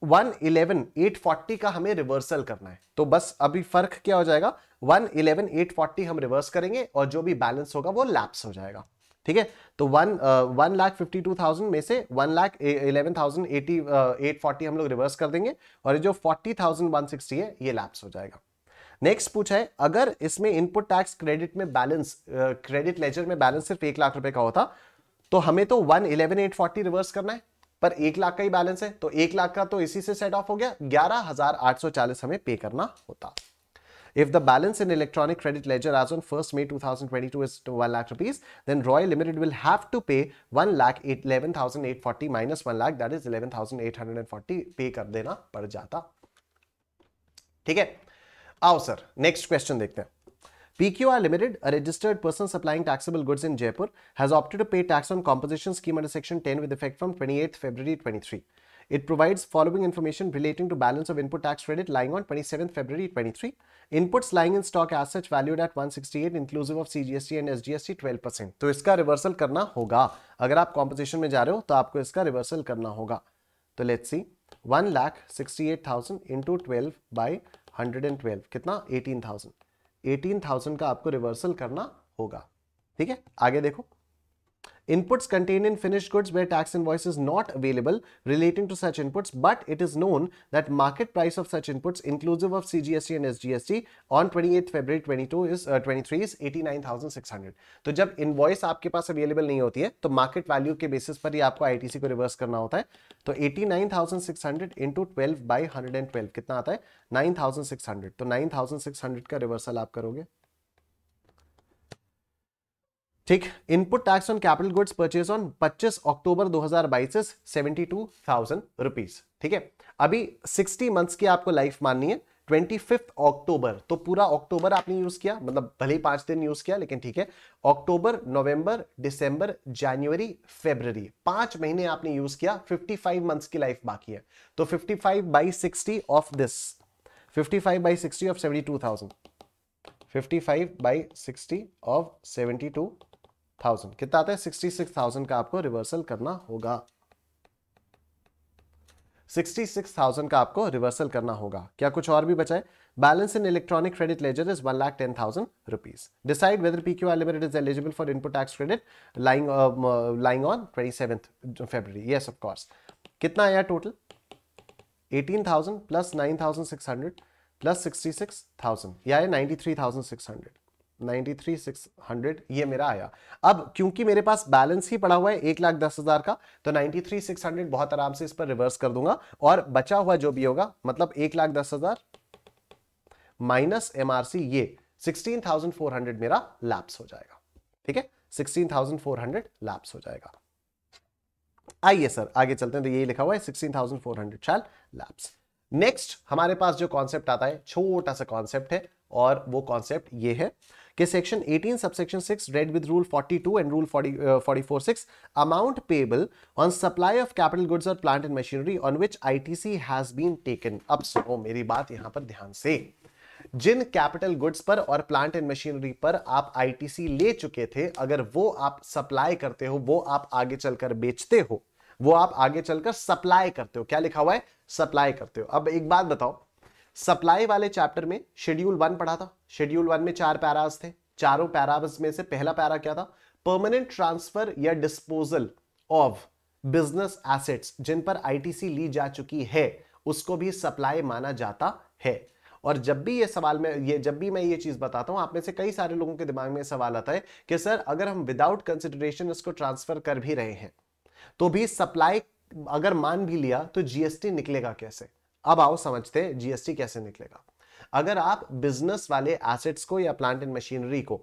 वन इलेवन एट फोर्टी का हमें रिवर्सल करना है तो बस अभी फर्क क्या हो जाएगा वन इलेवन एट फोर्टी हम रिवर्स करेंगे और जो भी बैलेंस होगा वो लैप्स हो जाएगा ठीक है तो one one lakh fifty two thousand में से one lakh eleven thousand eighty eight forty हम लोग रिवर्स कर देंगे और ये जो फोर्टी थाउजेंड वन सिक्सटी है ये लैप्स हो जाएगा नेक्स्ट पूछा है अगर इसमें इनपुट टैक्स क्रेडिट में बैलेंस क्रेडिट लेजर में बैलेंस सिर्फ एक लाख रुपए का होता तो हमें तो one eleven eight forty reverse करना है पर एक लाख का ही बैलेंस है तो एक लाख का तो इसी से सेट ऑफ हो गया ग्यारह हजार आठ सौ चालीस हमें पे करना होता If the balance in electronic credit ledger as on 1st May 2022 is 1 lakh rupees, then Royal Limited will have to pay 1 lakh 11,840 minus 1 lakh that is 11,840 pay कर देना पड़ जाता ठीक है आओ सर Next question देखते हैं PQR Limited, a registered person supplying taxable goods in Jaipur, has opted to pay tax on composition scheme under Section 10 with effect from twenty eighth February 23. It provides following information relating to balance of input tax credit lying on 27th February 23. Inputs lying in stock as such valued at 168 inclusive of CGST and SGST 12%. तो इसका reversal करना होगा अगर आप composition में जा रहे हो तो आपको इसका रिवर्सल करना होगा तो let's see one lakh sixty eight thousand into twelve by hundred and twelve कितना एटीन थाउजेंड एटीन थाउजेंड का आपको रिवर्सल करना होगा ठीक है आगे देखो Inputs contained in finished goods where tax invoice is not available relating to such inputs, but it is known that market price of such inputs inclusive of CGST and SGST on 28th February 22 is uh, 23 is 89,600. to jab invoice aapke paas available nahi hoti hai to market value ke basis par hi aapko itc ko reverse karna hota hai to 89,600 into 12 by 112 kitna aata hai 9,600 to 9,600 ka reversal aap karoge ठीक input tax on capital goods purchase on 25 October 2022 से 72,000 rupees ठीक है अभी 60 months की आपको life माननी है 25 अक्टूबर तो पूरा अक्टूबर आपने यूज किया मतलब भले ही पांच दिन यूज किया लेकिन ठीक है अक्टूबर नवंबर दिसंबर जनवरी फेब्रवरी पांच महीने आपने यूज किया 55 मंथ्स की लाइफ बाकी है तो 55 बाई 60 ऑफ दिस 55 बाई 60 ऑफ 72,000 55 बाई 60 ऑफ 72,000 थाउजेंड कितना आता है सिक्सटी सिक्स थाउजेंड का आपको रिवर्सल करना होगा सिक्सटी सिक्स थाउजेंड का आपको रिवर्सल करना होगा क्या कुछ और भी बचाए balance in electronic credit ledger is one lakh ten thousand rupees decide whether P Q limited is eligible for input tax credit lying lying on twenty seventh February yes of course कितना आया total eighteen thousand plus nine thousand six hundred plus sixty six thousand या ninety three thousand six hundred 93600 ये मेरा आया अब क्योंकि मेरे पास balance ही पड़ा हुआ है एक लाख दस हज़ार का तो 93600 बहुत आराम से इस पर रिवर्स कर दूंगा और बचा हुआ जो भी होगा मतलब एक लाख दस हज़ार माइनस एम आर सी ये सिक्सटीन थाउजेंड फोर हंड्रेड मेरा लैप्स हो जाएगा ठीक है sixteen thousand four hundred lapse हो जाएगा आइए सर आगे चलते हैं तो यही लिखा हुआ है sixteen thousand four hundred shall lapse next हमारे पास जो कॉन्सेप्ट आता है छोटा सा कॉन्सेप्ट है और वो कॉन्सेप्ट ये है कि section 18 subsection 6 read with rule 42 and rule 40 446 amount payable on supply of capital goods और plant and machinery on which ITC has been taken अब सुनो मेरी बात यहां पर ध्यान से जिन कैपिटल गुड्स पर और प्लांट एंड मशीनरी पर आप आईटीसी ले चुके थे अगर वो आप सप्लाई करते हो वो आप आगे चलकर बेचते हो वो आप आगे चलकर सप्लाई करते हो क्या लिखा हुआ है सप्लाई करते हो अब एक बात बताओ सप्लाई वाले चैप्टर में शेड्यूल वन पढ़ा था शेड्यूल वन में चार पैराज थे चारों पैराज में से पहला पैरा क्या था परमानेंट ट्रांसफर या डिस्पोजल ऑफ बिजनेस एसेट्स जिन पर आईटीसी ली जा चुकी है उसको भी सप्लाई माना जाता है और जब भी ये सवाल में ये जब भी मैं ये चीज़ बताता हूं आप में से कई सारे लोगों के दिमाग में सवाल आता है कि सर अगर हम विदाउट कंसिडरेशन इसको ट्रांसफर कर भी रहे हैं तो भी सप्लाई अगर मान भी लिया तो जीएसटी निकलेगा कैसे अब आओ समझते हैं जीएसटी कैसे निकलेगा अगर आप बिजनेस वाले एसेट्स को या प्लांट एंड मशीनरी को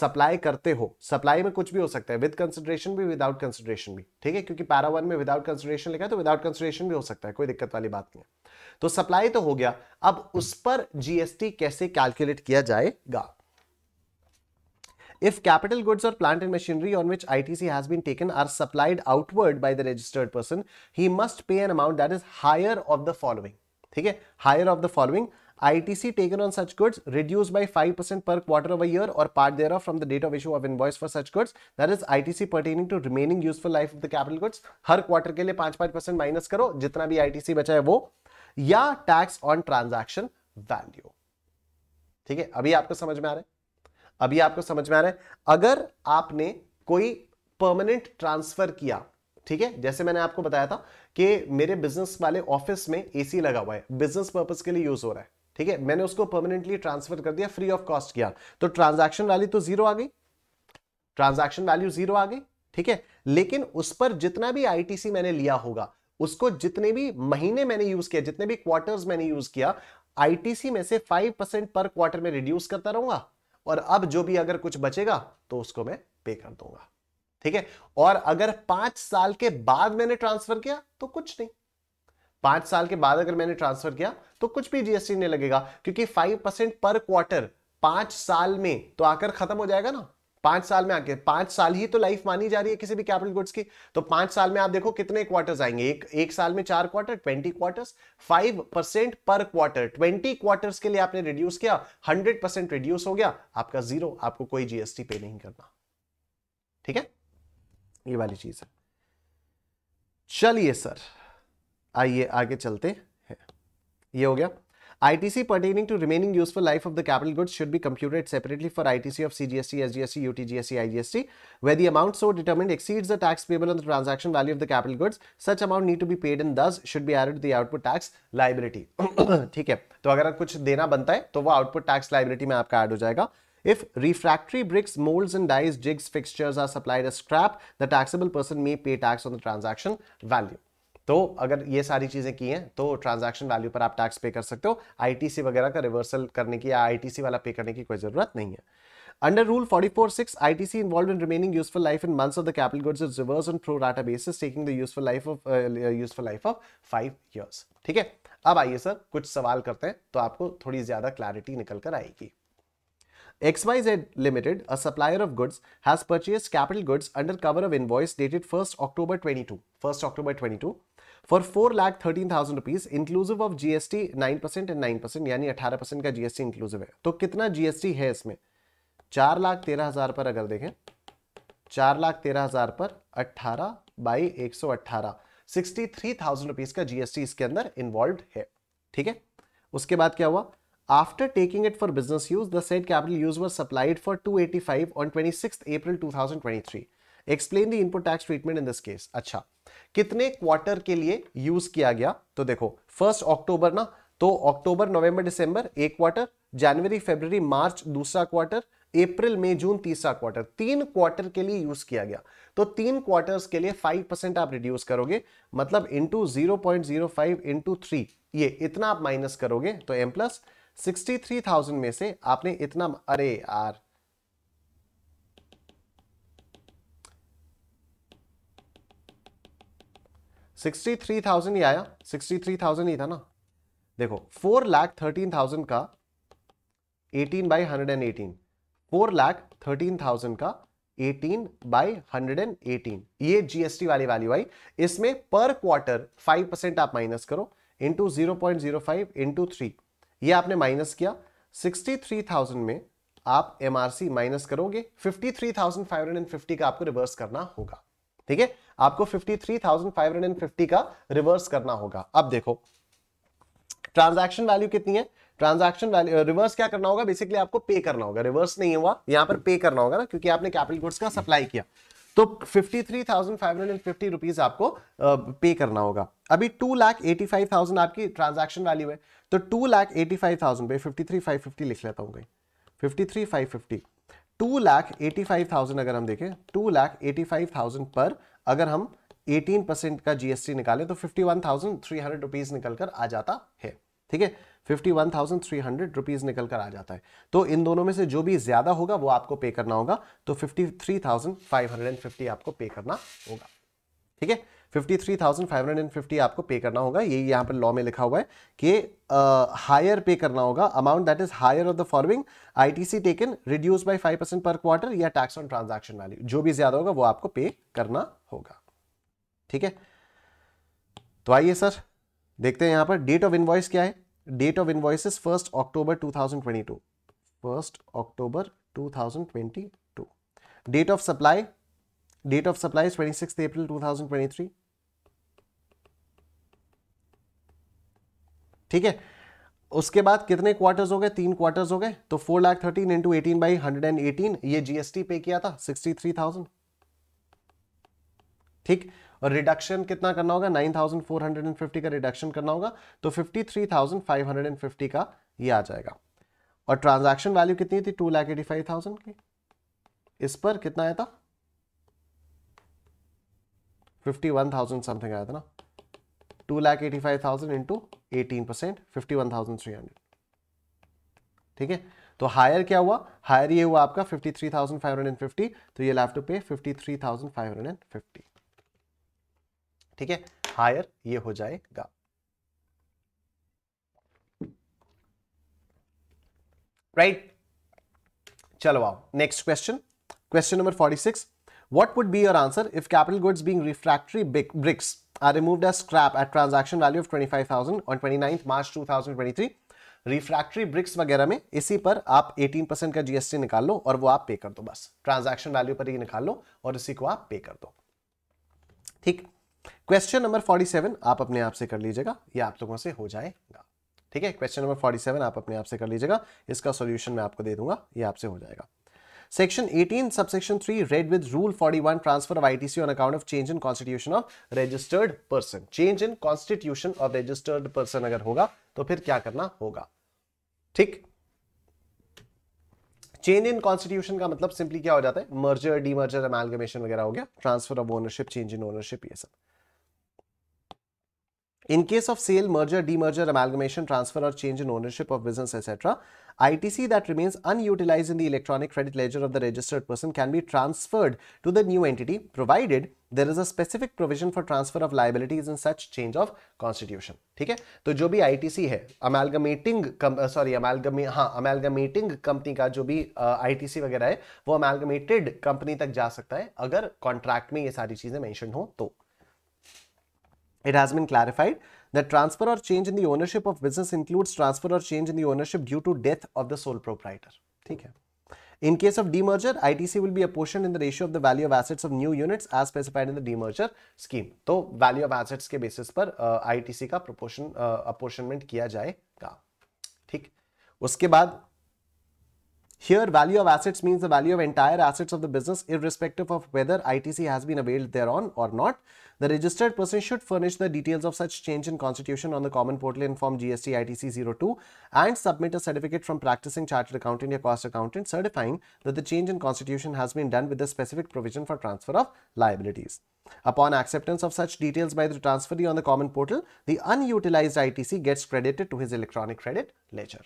सप्लाई करते हो सप्लाई में कुछ भी हो सकता है विद कंसिडरेशन भी विदाउट कंसिडरेशन भी ठीक है क्योंकि पैरा वन में विदाउट कंसिडरेशन लिखा है तो विदाउट कंसिडरेशन भी हो सकता है कोई दिक्कत वाली बात नहीं है तो सप्लाई तो हो गया अब उस पर जीएसटी कैसे कैलकुलेट किया जाएगा गुड्स और plant and machinery on which I T C has been taken or supplied outward by the registered person he must pay an amount that is higher of the following ठीक है higher of the following ITC taken on such goods reduce by 5% percent पर quarter of year or part thereof from the date of issue of invoice for such goods that is ITC pertaining to remaining useful life of the capital goods हर quarter के लिए पांच पांच percent minus करो जितना भी आई ITC बचा है वो या टैक्स ऑन ट्रांजेक्शन वैल्यू ठीक है अभी आपको समझ में आ रहा है अभी आपको समझ में आ रहा है अगर आपने कोई परमानेंट ट्रांसफर किया ठीक है जैसे मैंने आपको बताया था कि मेरे बिजनेस वाले ऑफिस में एसी लगा हुआ है बिजनेस पर्पज के लिए यूज हो रहा है ठीक है मैंने उसको परमानेंटली ट्रांसफर कर दिया फ्री ऑफ कॉस्ट किया तो ट्रांजेक्शन वैल्यू तो जीरो आ गई ट्रांजेक्शन वैल्यू जीरो आ गई ठीक है लेकिन उस पर जितना भी आईटीसी मैंने लिया होगा उसको जितने भी महीने मैंने यूज किया जितने भी क्वार्टर्स मैंने यूज किया आईटीसी में से 5% पर क्वार्टर में रिड्यूस करता रहूंगा और अब जो भी अगर कुछ बचेगा तो उसको मैं पे कर दूंगा ठीक है और अगर पांच साल के बाद मैंने ट्रांसफर किया तो कुछ नहीं पांच साल के बाद अगर मैंने ट्रांसफर किया तो कुछ भी जीएसटी नहीं लगेगा क्योंकि फाइव परसेंट पर क्वार्टर पांच साल में तो आकर खत्म हो जाएगा ना पांच साल में आके पांच साल ही तो लाइफ मानी जा रही है किसी भी कैपिटल गुड्स की तो पांच साल में आप देखो कितने क्वार्टर्स आएंगे एक एक साल में चार quarter twenty quarters five percent पर क्वार्टर ट्वेंटी क्वार्टर्स के लिए आपने रिड्यूस किया हंड्रेड परसेंट रिड्यूस हो गया आपका जीरो आपको कोई जीएसटी पे नहीं करना ठीक है ये वाली चीज है चलिए सर आइए आगे चलते हैं ये हो गया ITC pertaining to remaining useful life of the capital goods should be computed separately for ITC of CGST, SGST, UTGST, IGST, where the amount so determined exceeds the tax payable on the transaction value of the capital goods. Such amount need to be paid and thus should be added to the output tax liability. ठीक है तो अगर कुछ देना बनता है तो वो output tax liability में आपका ऐड हो जाएगा If refractory bricks, molds and dies, jigs, fixtures are supplied as scrap, the taxable person may pay tax on the transaction value. तो अगर ये सारी चीजें की हैं तो ट्रांजैक्शन वैल्यू पर आप टैक्स पे कर सकते हो आईटीसी वगैरह का रिवर्सल करने की या आईटीसी वाला पे करने की कोई जरूरत नहीं है under rule forty four six 446 ITC involve in remaining useful life in months of the capital goods is reverse on pro rata basis taking the useful life of useful life of five years ठीक है अब आइए sir कुछ सवाल करते हैं तो आपको थोड़ी ज्यादा क्लैरिटी निकल कर आएगी XYZ Limited, a supplier of goods, has purchased capital goods under cover of invoice dated 1st October 22, 1st October 22 for 4 lakh 13,000 rupees inclusive of GST 9% and 9% यानी 18% का GST inclusive है तो कितना GST है इसमें चार लाख तेरह हजार पर अगर देखें चार लाख तेरह हजार पर अट्ठारह बाई एक सौ अट्ठारह सिक्सटी थ्री थाउजेंड रुपीज का जीएसटी इसके अंदर इन्वॉल्व है ठीक है उसके बाद क्या हुआ After taking it for business use, the said capital use was supplied for 285 on 26th April 2023. Explain the input tax treatment in this case. अच्छा कितने क्वार्टर के लिए यूज किया गया तो देखो फर्स्ट अक्टूबर ना तो अक्टूबर नवंबर दिसंबर एक क्वार्टर जनवरी फरवरी मार्च दूसरा क्वार्टर अप्रैल मई जून तीसरा क्वार्टर तीन क्वार्टर के लिए यूज किया गया तो तीन क्वार्टर्स के लिए फाइव परसेंट आप रिड्यूस करोगे मतलब into zero point zero five into three ये इतना आप माइनस करोगे तो M plus sixty three thousand में से आपने इतना अरे यार सिक्सटी थ्री थाउजेंड ही आया सिक्सटी थ्री थाउजेंड ही था ना देखो फोर लाख थर्टीन थाउजेंड का eighteen by hundred and eighteen four lakh thirteen thousand का eighteen by hundred and eighteen ये जीएसटी वाली वैल्यू आई इसमें पर क्वार्टर फाइव परसेंट आप माइनस करो into zero point zero five into three ये आपने माइनस किया 63,000 में आप एम माइनस करोगे 53,550 का आपको रिवर्स करना होगा ठीक है आपको 53,550 का रिवर्स करना होगा अब देखो ट्रांजैक्शन वैल्यू कितनी है ट्रांजैक्शन वैल्यू रिवर्स क्या करना होगा बेसिकली आपको पे करना होगा रिवर्स नहीं हुआ यहां पर पे करना होगा ना क्योंकि आपने कैपिटल गुड्स का सप्लाई किया तो fifty three thousand five hundred and fifty rupees आपको पे करना होगा अभी two lakh eighty five thousand आपकी ट्रांजेक्शन वैल्यू है तो two lakh eighty five thousand पे फिफ्टी थ्री फाइव फिफ्टी लिख लेता हूँ कहीं fifty three five fifty two lakh eighty five thousand अगर हम देखें two lakh eighty five thousand पर अगर हम एटीन परसेंट का जीएसटी निकालें तो fifty one thousand three hundred rupees निकल कर आ जाता है ठीक है fifty one thousand three hundred rupees निकल कर आ जाता है तो इन दोनों में से जो भी ज़्यादा होगा वो आपको पे करना होगा तो fifty three thousand five hundred and fifty आपको पे करना होगा ठीक है fifty three thousand five hundred and fifty आपको पे करना होगा ये यहाँ पर लॉ में लिखा हुआ है कि हायर पे करना होगा amount that is higher of the following ITC taken reduce by five percent पर क्वार्टर या टैक्स ऑन ट्रांजैक्शन वैल्यू जो भी ज़्यादा होगा वो आपको पे करना होगा ठीक है तो आइए सर देखते हैं यहाँ पर डेट ऑफ इन्वॉइस क्या है date of invoice is 1st October 2022. 1st October 2022. Date of supply, date of supply is 26th April 2023. ठीक है उसके बाद कितने क्वार्टर्स हो गए तीन क्वार्टर्स हो गए तो four lakh thirteen into eighteen by hundred and eighteen ये जीएसटी पे किया था सिक्सटी थ्री थाउजेंड ठीक और रिडक्शन कितना करना होगा 9,450 का रिडक्शन करना होगा तो 53,550 का ये आ जाएगा और ट्रांजैक्शन वैल्यू कितनी थी टू लाख एटी की इस पर कितना आया था 51,000 समथिंग आया था ना two lakh eighty five thousand into eighteen percent fifty one thousand three hundred ठीक है तो हायर क्या हुआ हायर ये हुआ आपका 53,550 तो ये हैव टू पे 53,550 ठीक है हायर ये हो जाएगा राइट चलो आओ next question question number 46 what would be your answer if capital goods being refractory bricks are removed as scrap at transaction value of twenty 25000 on 29 March two thousand twenty three refractory bricks वगैरह में इसी पर आप eighteen percent का GST निकाल लो और वो आप पे कर दो बस ट्रांजेक्शन वैल्यू पर ही निकाल लो और इसी को आप पे कर दो ठीक क्वेश्चन नंबर 47 आप अपने आप से कर लीजिएगा ये आप लोगों से हो जाएगा ठीक है क्वेश्चन नंबर 47 आप अपने आप से कर लीजिएगा इसका सॉल्यूशन मैं आपको दे दूंगा ये आपसे हो जाएगा section 18 subsection 3 read with rule 41 transfer of ITC on account of change in constitution of registered person change in constitution of registered person अगर होगा तो फिर क्या करना होगा ठीक चेंज इन कॉन्स्टिट्यूशन का मतलब सिंपली क्या हो जाता है मर्जर डीमर्जर एमालगमेशन वगैरह हो गया transfer of ownership change in ownership ये सब In case of sale, merger, demerger, amalgamation, transfer or change in ownership of business, etc., ITC that remains unutilized in the electronic credit ledger of the registered person can be transferred to the new entity provided there is a specific provision for transfer of liabilities in such change of constitution ठीक है तो जो भी ITC है amalgamating sorry amalgam हाँ amalgamating company का जो भी ITC वगैरह है वो amalgamated कंपनी तक जा सकता है अगर कॉन्ट्रैक्ट में ये सारी चीजें मेंशन हो तो it has been clarified that transfer or change in the ownership of business includes transfer or change in the ownership due to death of the sole proprietor. theek hai In case of demerger, ITC will be apportioned in the ratio of the value of assets of new units as specified in the demerger scheme. to value of assets ke basis par uh, ITC ka proportion uh, apportionment kiya jayega theek uske baad Here, value of assets means the value of entire assets of the business irrespective of whether ITC has been availed thereon or not. The registered person should furnish the details of such change in constitution on the common portal in form GST ITC 02 and submit a certificate from practicing chartered accountant or cost accountant certifying that the change in constitution has been done with the specific provision for transfer of liabilities. Upon acceptance of such details by the transferee on the common portal, the unutilized ITC gets credited to his electronic credit ledger.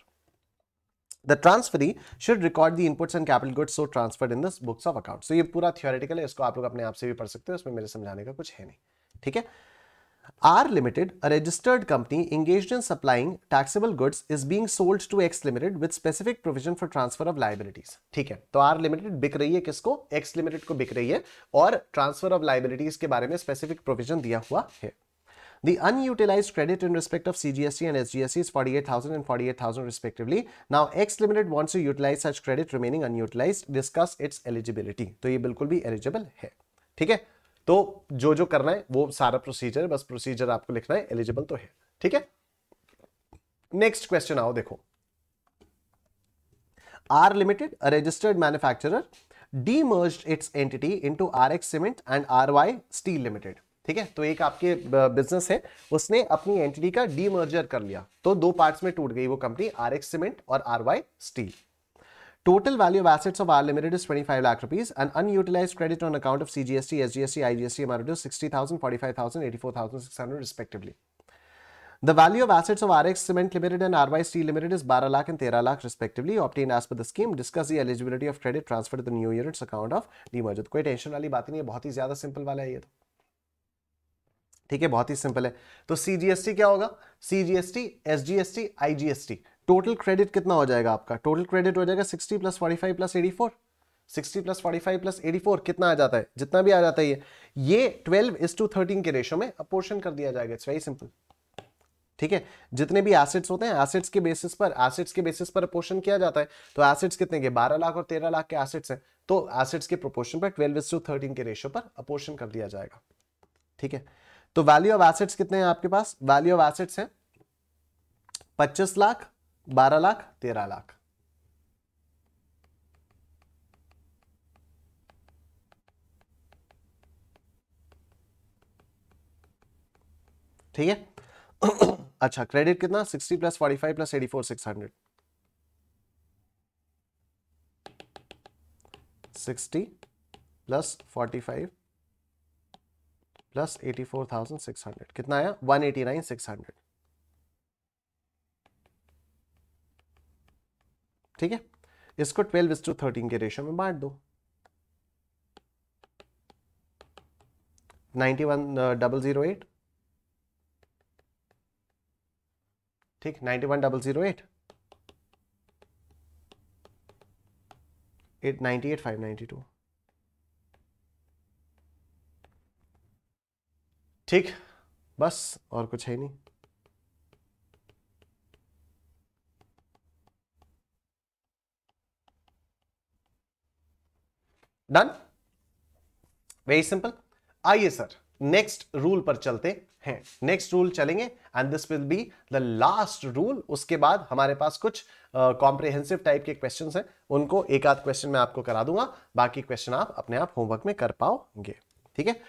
The transferee should record the inputs and capital goods so transferred in this books of account. So ye pura theoretical hai isko aap log apne aap se bhi पढ़ sakte ho इसमें mere samjhane ka kuch hai nahi theek hai R Limited, a registered company engaged in supplying taxable goods, is being sold to X Limited with specific provision for transfer of liabilities. theek hai to R Limited bik rahi hai kisko X Limited ko bik rahi hai aur transfer of liabilities ke bare mein specific provision diya hua hai The unutilized credit in respect of CGST and SGST is 48,000 and 48,000 respectively. Now, X Limited wants to utilize such credit remaining unutilized. Discuss its eligibility. So, this is भी eligible Okay? ठीक है तो जो जो करना है वो सारा प्रोसीजर बस प्रोसीजर आपको लिखना है एलिजिबल तो है ठीक है नेक्स्ट क्वेश्चन आओ देखो R limited registered manufacturer demerged its entity into RX Cement and RY Steel Limited. ठीक है तो एक आपके बिजनेस है उसने अपनी एंटिटी का डीमर्जर कर लिया तो दो पार्ट में टूट गई वो कंपनी आर एक्स सीमेंट और R Y steel total value of assets of R limited is twenty five lakh rupees and unutilised credit on account of C G S T S G S T I G S C M R sixty thousand forty five thousand eighty four thousand six hundred respectively the value of assets of R X cement limited and R Y steel limited is बारह lakh and तेरह lakh respectively obtain as per the scheme discuss the eligibility of credit transfer the new units account of demerger कोई tension वाली बात नहीं है बहुत ही ज्यादा simple वाला है ये तो ठीक है बहुत ही सिंपल है तो सीजीएसटी क्या होगा CGST SGST IGST total credit कितना हो जाएगा आपका टोटल क्रेडिट हो जाएगा 60 प्लस 45 प्लस 84 60 प्लस 45 प्लस 84 कितना आ जाता है जितना भी आ जाता है ये ये 12 इज टू 13 के रेशो में अपोर्शन कर दिया जाएगा इट्स वेरी सिंपल ठीक है जितने भी एसेट्स होते हैं एसेट्स के बेसिस पर एसेट्स के बेसिस पर अपोर्शन किया जाता है तो एसेट्स कितने के 12 लाख और 13 लाख के एसेट्स हैं तो एसेट्स के प्रोपोर्शन पर 12 इज टू 13 के रेशो पर अपोर्शन कर दिया जाएगा ठीक है तो वैल्यू ऑफ एसेट्स कितने हैं आपके पास वैल्यू ऑफ एसेट्स हैं पच्चीस लाख बारह लाख तेरह लाख ठीक है *clears throat* अच्छा क्रेडिट कितना sixty plus forty five plus eighty four six hundred sixty plus forty five plus eighty four thousand six hundred कितना आया one eighty nine six hundred ठीक है इसको ट्वेल्व इस टू थर्टीन के रेशो में बांट दो ninety one double zero eight ठीक ninety one double zero eight eight ninety eight five ninety two ठीक बस और कुछ है नहीं डन वेरी सिंपल आइए सर नेक्स्ट रूल पर चलते हैं नेक्स्ट रूल चलेंगे and this will be the last rule उसके बाद हमारे पास कुछ कॉम्प्रिहेंसिव uh, टाइप के क्वेश्चन हैं उनको एक आध क्वेश्चन मैं आपको करा दूंगा बाकी क्वेश्चन आप अपने आप होमवर्क में कर पाओगे ठीक है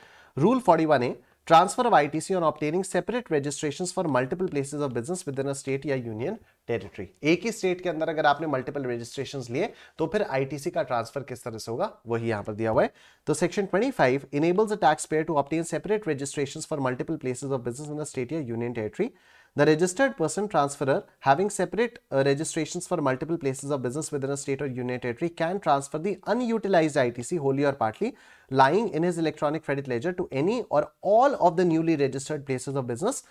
rule forty one A transfer of ITC on obtaining separate registrations for multiple places of business within a state या union territory. एक ही state के अंदर अगर आपने multiple registrations लिए तो फिर ITC का transfer किस तरह से होगा वही यहाँ पर दिया हुआ है तो section 25 enables a taxpayer to obtain separate registrations for multiple places of business in a state या union territory. The registered person transferor having separate uh, registrations for multiple places of business within a state or union territory can transfer the unutilized ITC wholly or partly lying in his electronic credit ledger to any or all of the newly registered places of business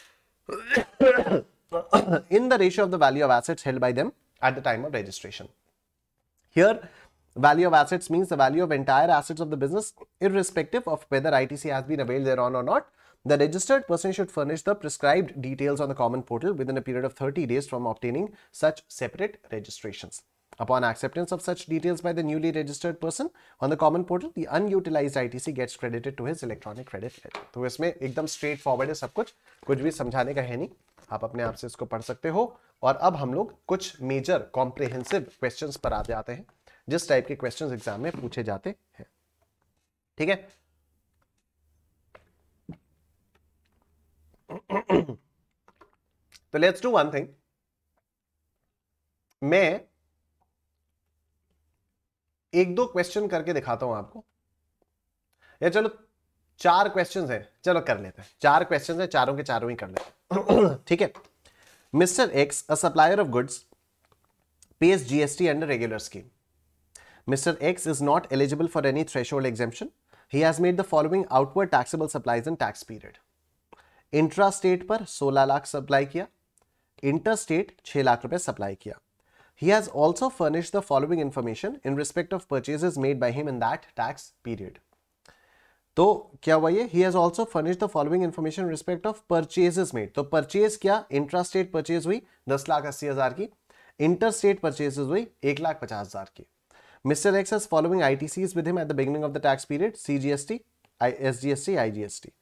*coughs* in the ratio of the value of assets held by them at the time of registration. Here, value of assets means the value of entire assets of the business irrespective of whether ITC has been availed thereon or not The registered person should furnish the prescribed details on the common portal within a period of 30 days from obtaining such separate registrations. Upon acceptance of such details by the newly registered person on the common portal, the unutilized ITC gets credited to his electronic credit ledger. तो इसमें एकदम straight forward है सब कुछ कुछ भी समझाने का है नहीं आप अपने आप से इसको पढ़ सकते हो और अब हम लोग कुछ मेजर कॉम्प्रिहेंसिव क्वेश्चन पर आ जाते हैं जिस टाइप के क्वेश्चन एग्जाम में पूछे जाते हैं ठीक है *coughs* तो लेट्स डू वन थिंग मैं एक दो क्वेश्चन करके दिखाता हूं आपको या चलो चार क्वेश्चन है चलो कर लेते हैं चार क्वेश्चन है चारों के चारों ही कर लेते *coughs* ठीक है mister X a supplier of goods pays GST under regular scheme mister X is not eligible for any threshold exemption he has made the following outward taxable supplies in tax period intra state पर 16 lakh supply किया inter state 6 lakh रुपए supply किया he has also furnish the following information in respect of purchase made by him in that tax period तो क्या हुआ ये he has also furnish the following information respect of purchase made तो purchase क्या intra state purchase हुई दस लाख अस्सी हजार की इंटर स्टेट परचेज हुई एक लाख पचास हजार की mister X has following C with him at the beginning of the tax period C G G S S S T T I I G S T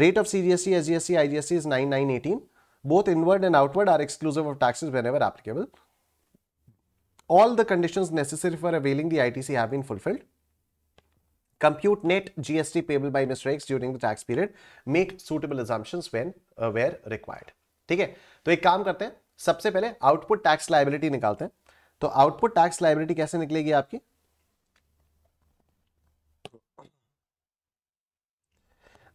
Rate of CGST, SGST, IGST is 9918. Both inward and outward are exclusive of taxes whenever applicable. All the conditions necessary for availing the ITC have been fulfilled. Compute net GST payable by Mr. X during the tax period. Make suitable assumptions when uh, where required. ठीक है तो एक काम करते हैं सबसे पहले output tax liability निकालते हैं तो आउटपुट टैक्स लाइबिलिटी कैसे निकलेगी आपकी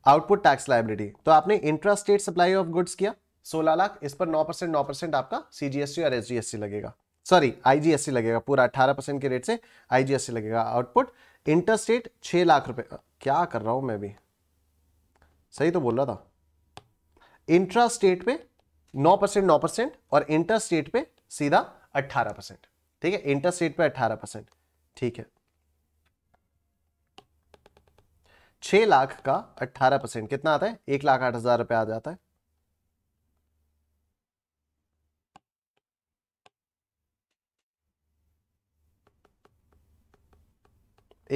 आउटपुट टैक्स लाइबिलिटी तो आपने intra state supply of goods किया सोलह लाख इस पर नौ परसेंट नौ परसेंट आपका सीजीएससी और एसजीएससी लगेगा सॉरी आईजीएससी लगेगा पूरा अठारह परसेंट के रेट से आईजीएससी लगेगा आउटपुट इंटर स्टेट छह लाख रुपए क्या कर रहा हूं मैं भी सही तो बोल रहा था इंट्रा स्टेट पे नौ परसेंट नौ परसेंट और इंटर स्टेट पे सीधा अट्ठारह परसेंट ठीक है इंटर स्टेट पे अट्ठारह परसेंट ठीक है छह लाख का अट्ठारह परसेंट कितना आता है एक लाख आठ हजार रुपया आ जाता है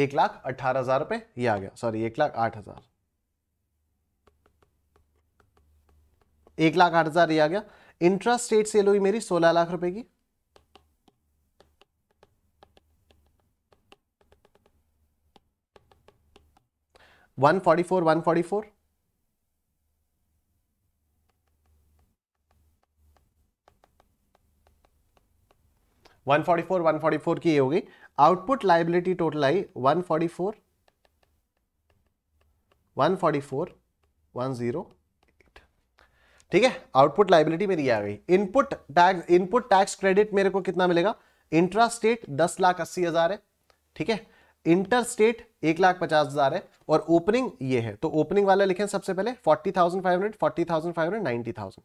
एक लाख अट्ठारह हजार रुपये ये आ गया सॉरी एक लाख आठ हजार एक लाख आठ हजार ये आ गया इंटरेस्ट रेट सेल हुई मेरी सोलह लाख रुपए की 144, 144. One forty four one forty four की ये होगी आउटपुट लाइबिलिटी टोटल आई one forty four one forty four one zero ठीक है आउटपुट लाइबिलिटी मेरी आ गई input tax input tax credit मेरे को कितना मिलेगा इंट्रा स्टेट दस लाख अस्सी हजार है ठीक है इंटर स्टेट एक लाख पचास हजार है और ओपनिंग ये है तो ओपनिंग वाला लिखें सबसे पहले forty thousand five hundred forty thousand five hundred ninety thousand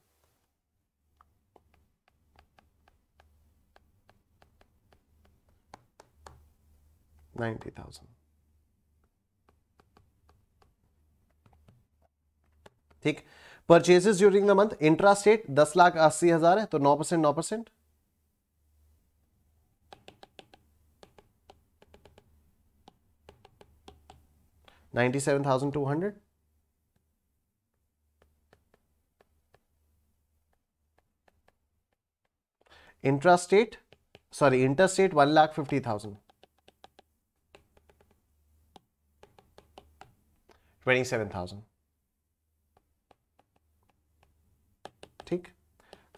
ninety thousand ठीक purchases during the month intra state दस लाख अस्सी हजार है तो नौ परसेंट नौ परसेंट 97,200. Intrastate, sorry, interstate 1,50,000. 27,000. ठीक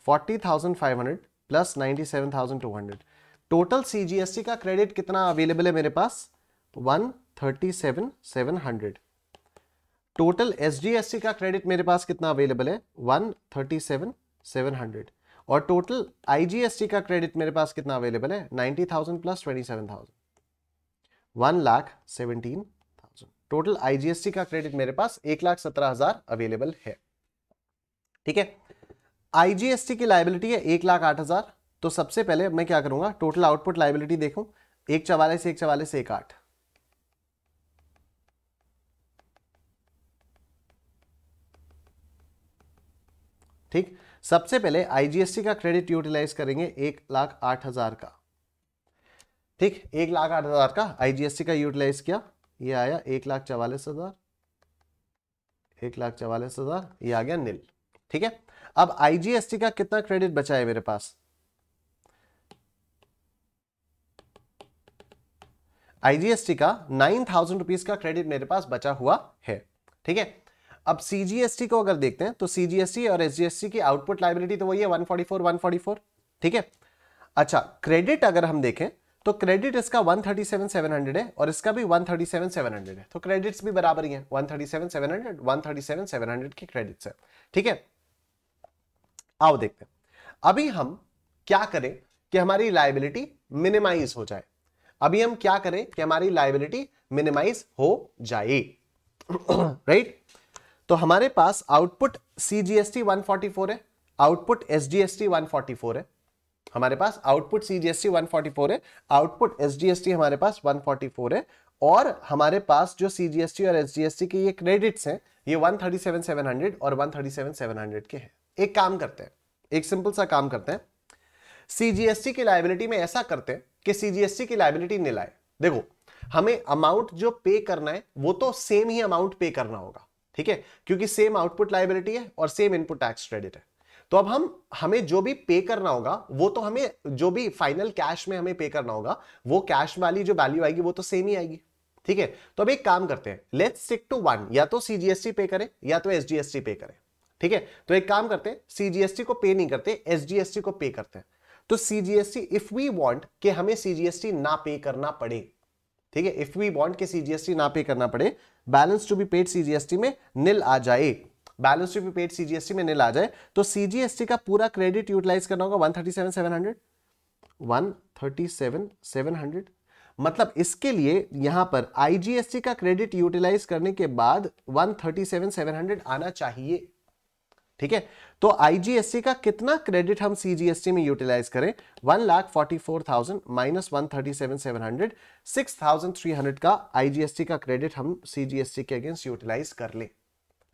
40,500 प्लस 97,200 टोटल सीजीएसटी का क्रेडिट कितना अवेलेबल है मेरे पास one thirty seven seven hundred total S का क्रेडिट मेरे पास कितना अवेलेबल है one thirty seven seven hundred और टोटल आईजीएसटी का क्रेडिट मेरे पास कितना अवेलेबल है ninety thousand plus twenty seven thousand one lakh seventeen thousand total का क्रेडिट मेरे पास एक लाख सत्रह हजार अवेलेबल है ठीक है आईजीएसटी की लाइबिलिटी है एक लाख आठ हजार तो सबसे पहले मैं क्या करूंगा टोटल आउटपुट लाइबिलिटी देखूं एक चवालीस एक चवालीस एक आठ ठीक सबसे पहले आईजीएसटी का क्रेडिट यूटिलाइज करेंगे एक लाख आठ हजार का ठीक एक लाख आठ हजार का आईजीएसटी का यूटिलाइज किया ये आया एक लाख चवालीस हजार एक लाख चवालीस हजार ये आ गया नील ठीक है अब आईजीएसटी का कितना क्रेडिट बचा है मेरे पास आईजीएसटी का नाइन थाउजेंड रुपीज का क्रेडिट मेरे पास बचा हुआ है ठीक है अब सीजीएसटी को अगर देखते हैं तो सीजीएसटी और एसजीएसटी की आउटपुट लाइबिलिटी तो वही है 144 144 ठीक है अच्छा क्रेडिट अगर हम देखें तो क्रेडिट इसका 137 700 है और इसका भी 137 700 है तो क्रेडिट्स भी बराबर ही है 137 700 137700 137700 की क्रेडिट्स है ठीक है आओ देखते अभी हम क्या करें कि हमारी लाइबिलिटी मिनिमाइज हो जाए अभी हम क्या करें कि हमारी लाइबिलिटी मिनिमाइज हो जाए राइट *coughs* right? तो हमारे पास output C G S T one forty four है output S G S T one forty four है हमारे पास output C G S T one forty four है output S G S T हमारे पास वन फोर्टी फोर है और हमारे पास जो सी जी एस टी और एस जी एस टी के ये क्रेडिट्स हैं ये one thirty seven seven hundred और one thirty seven seven hundred के हैं एक काम करते हैं एक सिंपल सा काम करते हैं सीजीएसटी की लाइबिलिटी में ऐसा करते हैं कि सीजीएसटी की लाइबिलिटी निलाए देखो हमें अमाउंट जो पे करना है वो तो सेम ही अमाउंट पे करना होगा ठीक है क्योंकि सेम आउटपुट लाइबिलिटी है और सेम इनपुट टैक्स क्रेडिट है तो अब हम हमें जो भी पे करना होगा वो तो हमें जो भी फाइनल कैश में हमें पे करना होगा वो कैश वाली जो वैल्यू आएगी वो तो सेम ही आएगी ठीक है तो अब एक काम करते हैं लेट स्टिक टू वन या तो सीजीएसटी पे करें या तो एसजीएसटी पे करें ठीक है तो एक काम करते हैं सीजीएसटी को पे नहीं करते एसजीएसटी को पे करते हैं तो सीजीएसटी इफ वी वॉन्ट कि हमें सीजीएसटी ना पे करना पड़े ठीक है इफ वी वांट के सीजीएसटी ना पे करना पड़े balance to be paid CGST में निल आ जाए balance to be paid CGST में निल आ जाए तो सीजीएसटी का पूरा क्रेडिट यूटिलाइज करना होगा one thirty seven seven hundred one thirty seven seven hundred मतलब इसके लिए यहां पर आईजीएसटी का क्रेडिट यूटिलाइज करने के बाद one thirty seven seven hundred आना चाहिए ठीक है तो आईजीएसटी का कितना क्रेडिट हम सीजीएसटी में यूटिलाइज करें one lakh forty four thousand minus one thirty seven seven hundred six thousand three hundred का आईजीएसटी का क्रेडिट हम सीजीएसटी के अगेंस्ट यूटिलाइज कर ले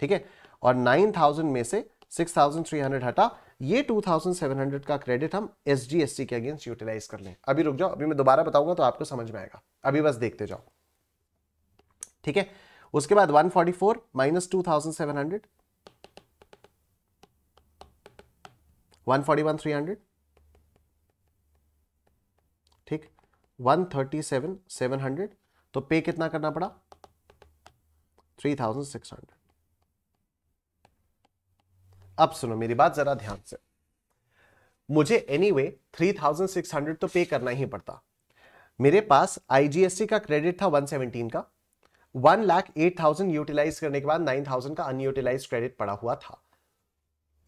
ठीक है और नाइन थाउजेंड में से सिक्स थाउजेंड थ्री हंड्रेड हटा ये टू थाउजेंड सेवन हंड्रेड का क्रेडिट हम एस जी एस के अगेंस्ट यूटिलाइज कर लें अभी रुक जाओ अभी मैं दोबारा बताऊंगा तो आपको समझ में आएगा अभी बस देखते जाओ ठीक है उसके बाद one forty four minus two thousand seven hundred one forty one three hundred ठीक one thirty seven seven hundred तो पे कितना करना पड़ा थ्री थाउजेंड सिक्स हंड्रेड अब सुनो मेरी बात जरा ध्यान से मुझे anyway three thousand six hundred तो पे करना ही पड़ता मेरे पास आईजीएससी का क्रेडिट था वन सेवनटीन का one lakh eight thousand utilise करने के बाद नाइन थाउजेंड का अनयूटिलाइज क्रेडिट पड़ा हुआ था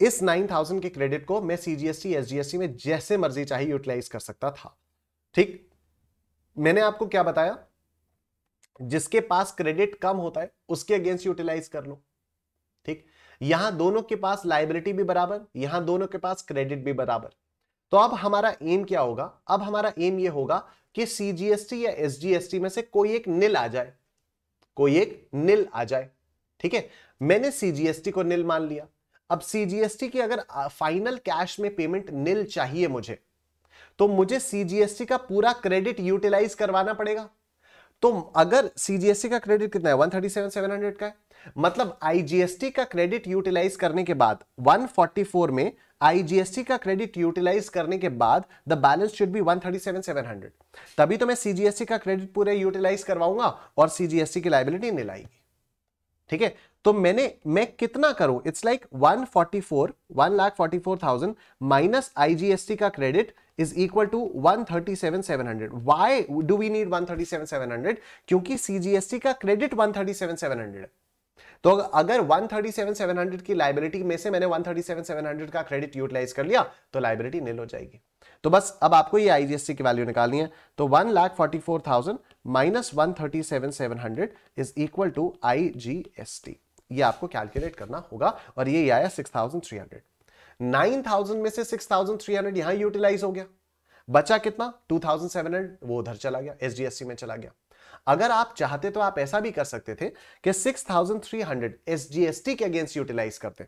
इस 9000 के क्रेडिट को मैं सीजीएसटी एसजीएसटी में जैसे मर्जी चाहे यूटिलाइज कर सकता था ठीक मैंने आपको क्या बताया जिसके पास क्रेडिट कम होता है उसके अगेंस्ट यूटिलाइज कर लो ठीक यहां दोनों के पास लाइबिलिटी भी बराबर यहां दोनों के पास क्रेडिट भी बराबर तो अब हमारा एम क्या होगा अब हमारा एम यह होगा कि सीजीएसटी या एसजीएसटी में से कोई एक निल आ जाए कोई एक निल आ जाए ठीक है मैंने सीजीएसटी को निल मान लिया अब सीजीएसटी की अगर फाइनल कैश में पेमेंट निल चाहिए मुझे तो मुझे सीजीएसटी का पूरा क्रेडिट यूटिलाइज करवाना पड़ेगा तो अगर सीजीएसटी का क्रेडिट कितना है 137,700 का है मतलब आईजीएसटी का क्रेडिट यूटिलाइज करने के बाद 144 में आईजीएसटी का क्रेडिट यूटिलाइज करने के बाद द बैलेंस शुड बी 137,700 तभी तो मैं सीजीएसटी का क्रेडिट पूरे यूटिलाइज करवाऊंगा और सीजीएसटी की लाइबिलिटी निलाएगी ठीक है तो मैंने मैं कितना करूं it's like 144 one lakh forty four thousand minus IGST का credit is equal to one thirty seven seven hundred why do we need one thirty seven seven hundred क्योंकि सीजीएसटी का credit one thirty seven seven hundred तो अगर 137,700 की liability में से मैंने 137,700 का क्रेडिट यूटिलाइज कर लिया तो लाइबिलिटी निल हो जाएगी तो बस अब आपको ये टी की वैल्यू निकालनी है तो one lakh forty four thousand minus one thirty seven seven hundred is equal to I G S T ये आपको कैलकुलेट करना होगा और ये आया six thousand three hundred nine thousand में से सिक्स थाउजेंड थ्री हंड्रेड यहां यूटिलाइज हो गया बचा कितना टू थाउजेंड सेवन हंड्रेड वो उधर चला गया एसडीएससी में चला गया अगर आप चाहते तो आप ऐसा भी कर सकते थे कि 6,300 एसजीएसटी के अगेंस्ट यूटिलाइज करते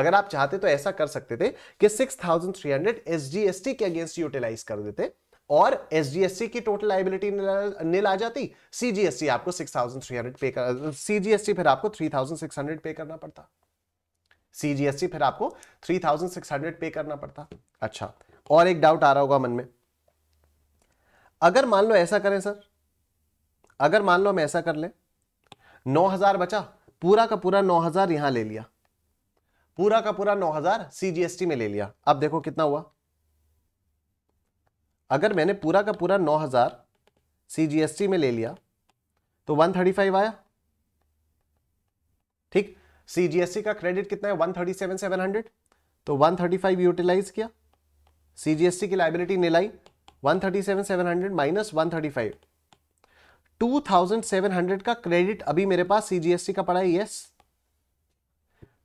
अगर आप चाहते तो ऐसा कर सकते थे कि 6,300 एसजीएसटी के अगेंस्ट यूटिलाइज कर देते और एसजीएससी की टोटल लाइबिलिटी नील आ जाती सीजीएससी आपको 6300 पे कर सीजीएसटी फिर आपको 3600 पे करना पड़ता सीजीएससी फिर आपको 3600 पे करना पड़ता अच्छा और एक डाउट आ रहा होगा मन में अगर मान लो ऐसा करें सर अगर मान लो हम ऐसा कर नौ 9000 बचा पूरा का पूरा 9000 यहां ले लिया पूरा का पूरा 9000 सीजीएसटी में ले लिया अब देखो कितना हुआ अगर मैंने पूरा का पूरा नौ हज़ार सी जी एस टी में ले लिया तो वन थर्टी फाइव आया ठीक सी जी एस टी का क्रेडिट कितना है one thirty seven seven hundred तो वन थर्टी फाइव यूटिलाइज किया सी जी एस टी की लाइबिलिटी निलाई one thirty seven seven hundred minus one thirty five two thousand seven hundred का credit अभी मेरे पास सी जी एस टी का पड़ा है yes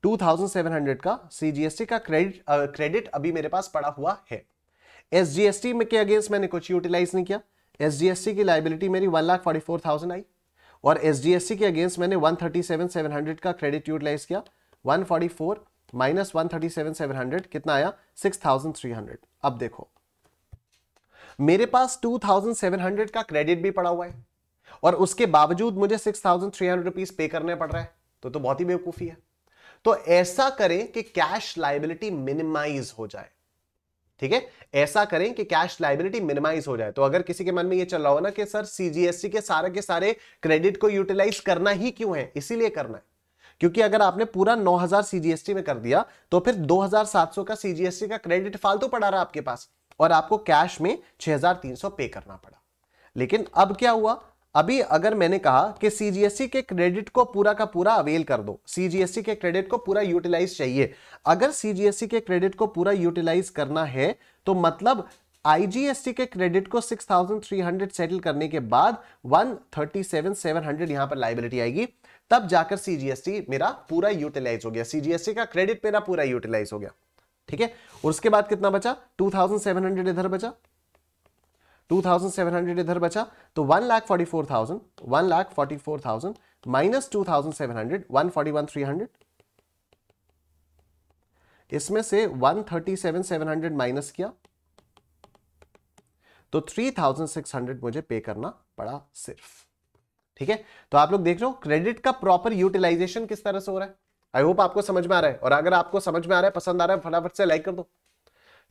two thousand seven hundred का सी जी एस टी का क्रेडिट क्रेडिट अभी मेरे पास पड़ा हुआ है एसजीएसटी में के अगेंस्ट मैंने कुछ यूटिलाइज नहीं किया एसजीएसटी की लाइबिलिटी मेरी one lakh forty four thousand आई और एसजीएसटी के अगेंस्ट मैंने one thirty seven seven hundred का क्रेडिट यूटिलाइज किया one forty four minus one thirty seven seven hundred कितना आया सिक्स थाउजेंड थ्री हंड्रेड अब देखो मेरे पास टू थाउजेंड सेवन हंड्रेड का क्रेडिट भी पड़ा हुआ है और उसके बावजूद मुझे six thousand three hundred rupees pay करने पड़ रहा है तो तो बहुत ही बेवकूफी है तो ऐसा करें कि कैश लाइबिलिटी मिनिमाइज हो जाए ठीक है ऐसा करें कि कैश लाइबिलिटी मिनिमाइज हो जाए तो अगर किसी के मन में ये चल रहा हो ना कि सर सीजीएसटी के सारे के सारे क्रेडिट को यूटिलाइज करना ही क्यों है इसीलिए करना है क्योंकि अगर आपने पूरा 9000 सीजीएसटी में कर दिया तो फिर 2700 का सीजीएसटी का क्रेडिट फालतू तो पड़ा रहा आपके पास और आपको कैश में छह पे करना पड़ा लेकिन अब क्या हुआ अभी अगर मैंने कहा कि सीजीएससी के क्रेडिट को पूरा का पूरा अवेल कर दो सीजीएससी के क्रेडिट को पूरा यूटिलाइज चाहिए अगर सीजीएससी के क्रेडिट को पूरा यूटिलाइज करना है तो मतलब आईजीएसटी के क्रेडिट को 6,300 सेटल करने के बाद 137,700 यहां पर लाइबिलिटी आएगी तब जाकर सीजीएससी मेरा पूरा यूटिलाइज हो गया सीजीएससी का क्रेडिट मेरा पूरा यूटिलाइज हो गया ठीक है उसके बाद कितना बचा 2,700 इधर बचा 2700 इधर बचा तो one lakh forty four one lakh 44,000 minus 2700 141,300 three hundred इसमें से 137,700 माइनस किया तो थ्री थाउजेंड सिक्स हंड्रेड मुझे पे करना पड़ा सिर्फ ठीक है तो आप लोग देख रहे हो क्रेडिट का प्रॉपर यूटिलाइजेशन किस तरह से हो रहा है आई होप आपको समझ में आ रहा है और अगर आपको समझ में आ रहा है पसंद आ रहा है फटाफट से लाइक कर दो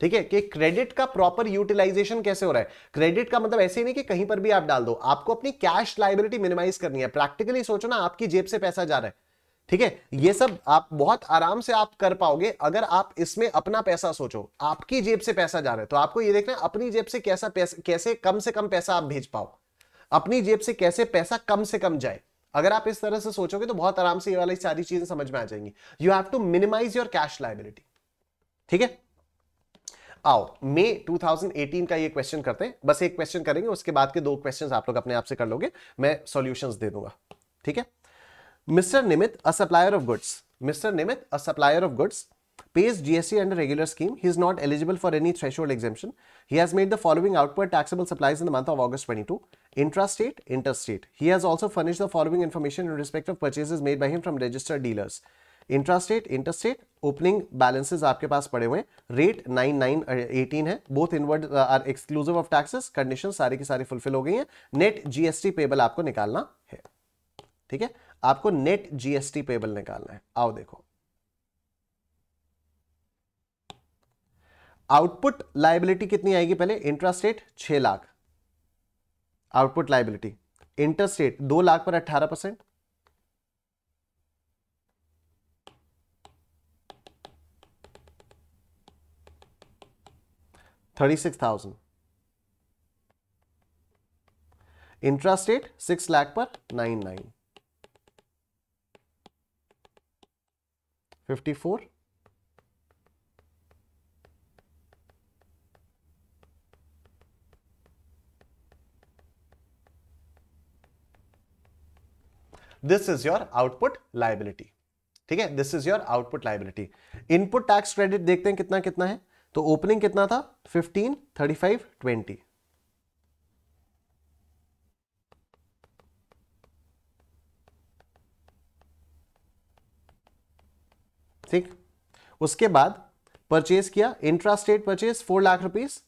ठीक है कि क्रेडिट का प्रॉपर यूटिलाइजेशन कैसे हो रहा है क्रेडिट का मतलब ऐसे नहीं कि कहीं पर भी आप डाल दो आपको अपनी कैश लाइबिलिटी मिनिमाइज करनी है प्रैक्टिकली सोचो ना आपकी जेब से पैसा जा रहा है ठीक है ये सब आप बहुत आराम से आप कर पाओगे अगर आप इसमें अपना पैसा सोचो आपकी जेब से पैसा जा रहा है तो आपको ये देखना अपनी जेब से कैसा पैसा कैसे कम से कम पैसा आप भेज पाओ अपनी जेब से कैसे पैसा कम से कम जाए अगर आप इस तरह से सोचोगे तो बहुत आराम से ये वाली सारी चीजें समझ में आ जाएंगी you have to minimise your cash liability ठीक है आओ मे 2018 का ये क्वेश्चन करते हैं बस एक क्वेश्चन करेंगे उसके बाद के दो क्वेश्चंस आप लोग अपने आप से कर लोगे मैं सॉल्यूशंस दे दूंगा ठीक है mister Nimit a supplier of goods mister Nimit a supplier of goods pays GST under regular scheme he is not eligible for any threshold he has made the following output taxable supplies in the month of August twenty two state inter state he has also furnish the following information in respect of purchase made by him from registered dealers intrastate interstate opening balances आपके पास पड़े हुए rate nine nine eighteen है both inward are exclusive of taxes condition सारी की सारी fulfil हो गई है नेट जीएसटी पेबल आपको निकालना है ठीक है आपको नेट जीएसटी पेबल निकालना है आओ देखो आउटपुट लाइबिलिटी कितनी आएगी पहले इंट्रास्टेट छह लाख आउटपुट लाइबिलिटी इंटरस्टेट दो लाख पर अट्ठारह percent 36,000. Intrastate 6 lakh per 99. 54. 54. This is your output liability. ठीक है this is your output liability input tax credit देखते हैं कितना कितना है तो ओपनिंग कितना था 15, 35, 20. ठीक उसके बाद परचेज किया intrastate purchase four lakh rupees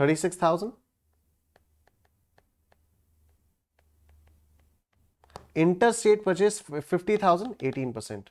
thirty six thousand purchase fifty thousand eighteen percent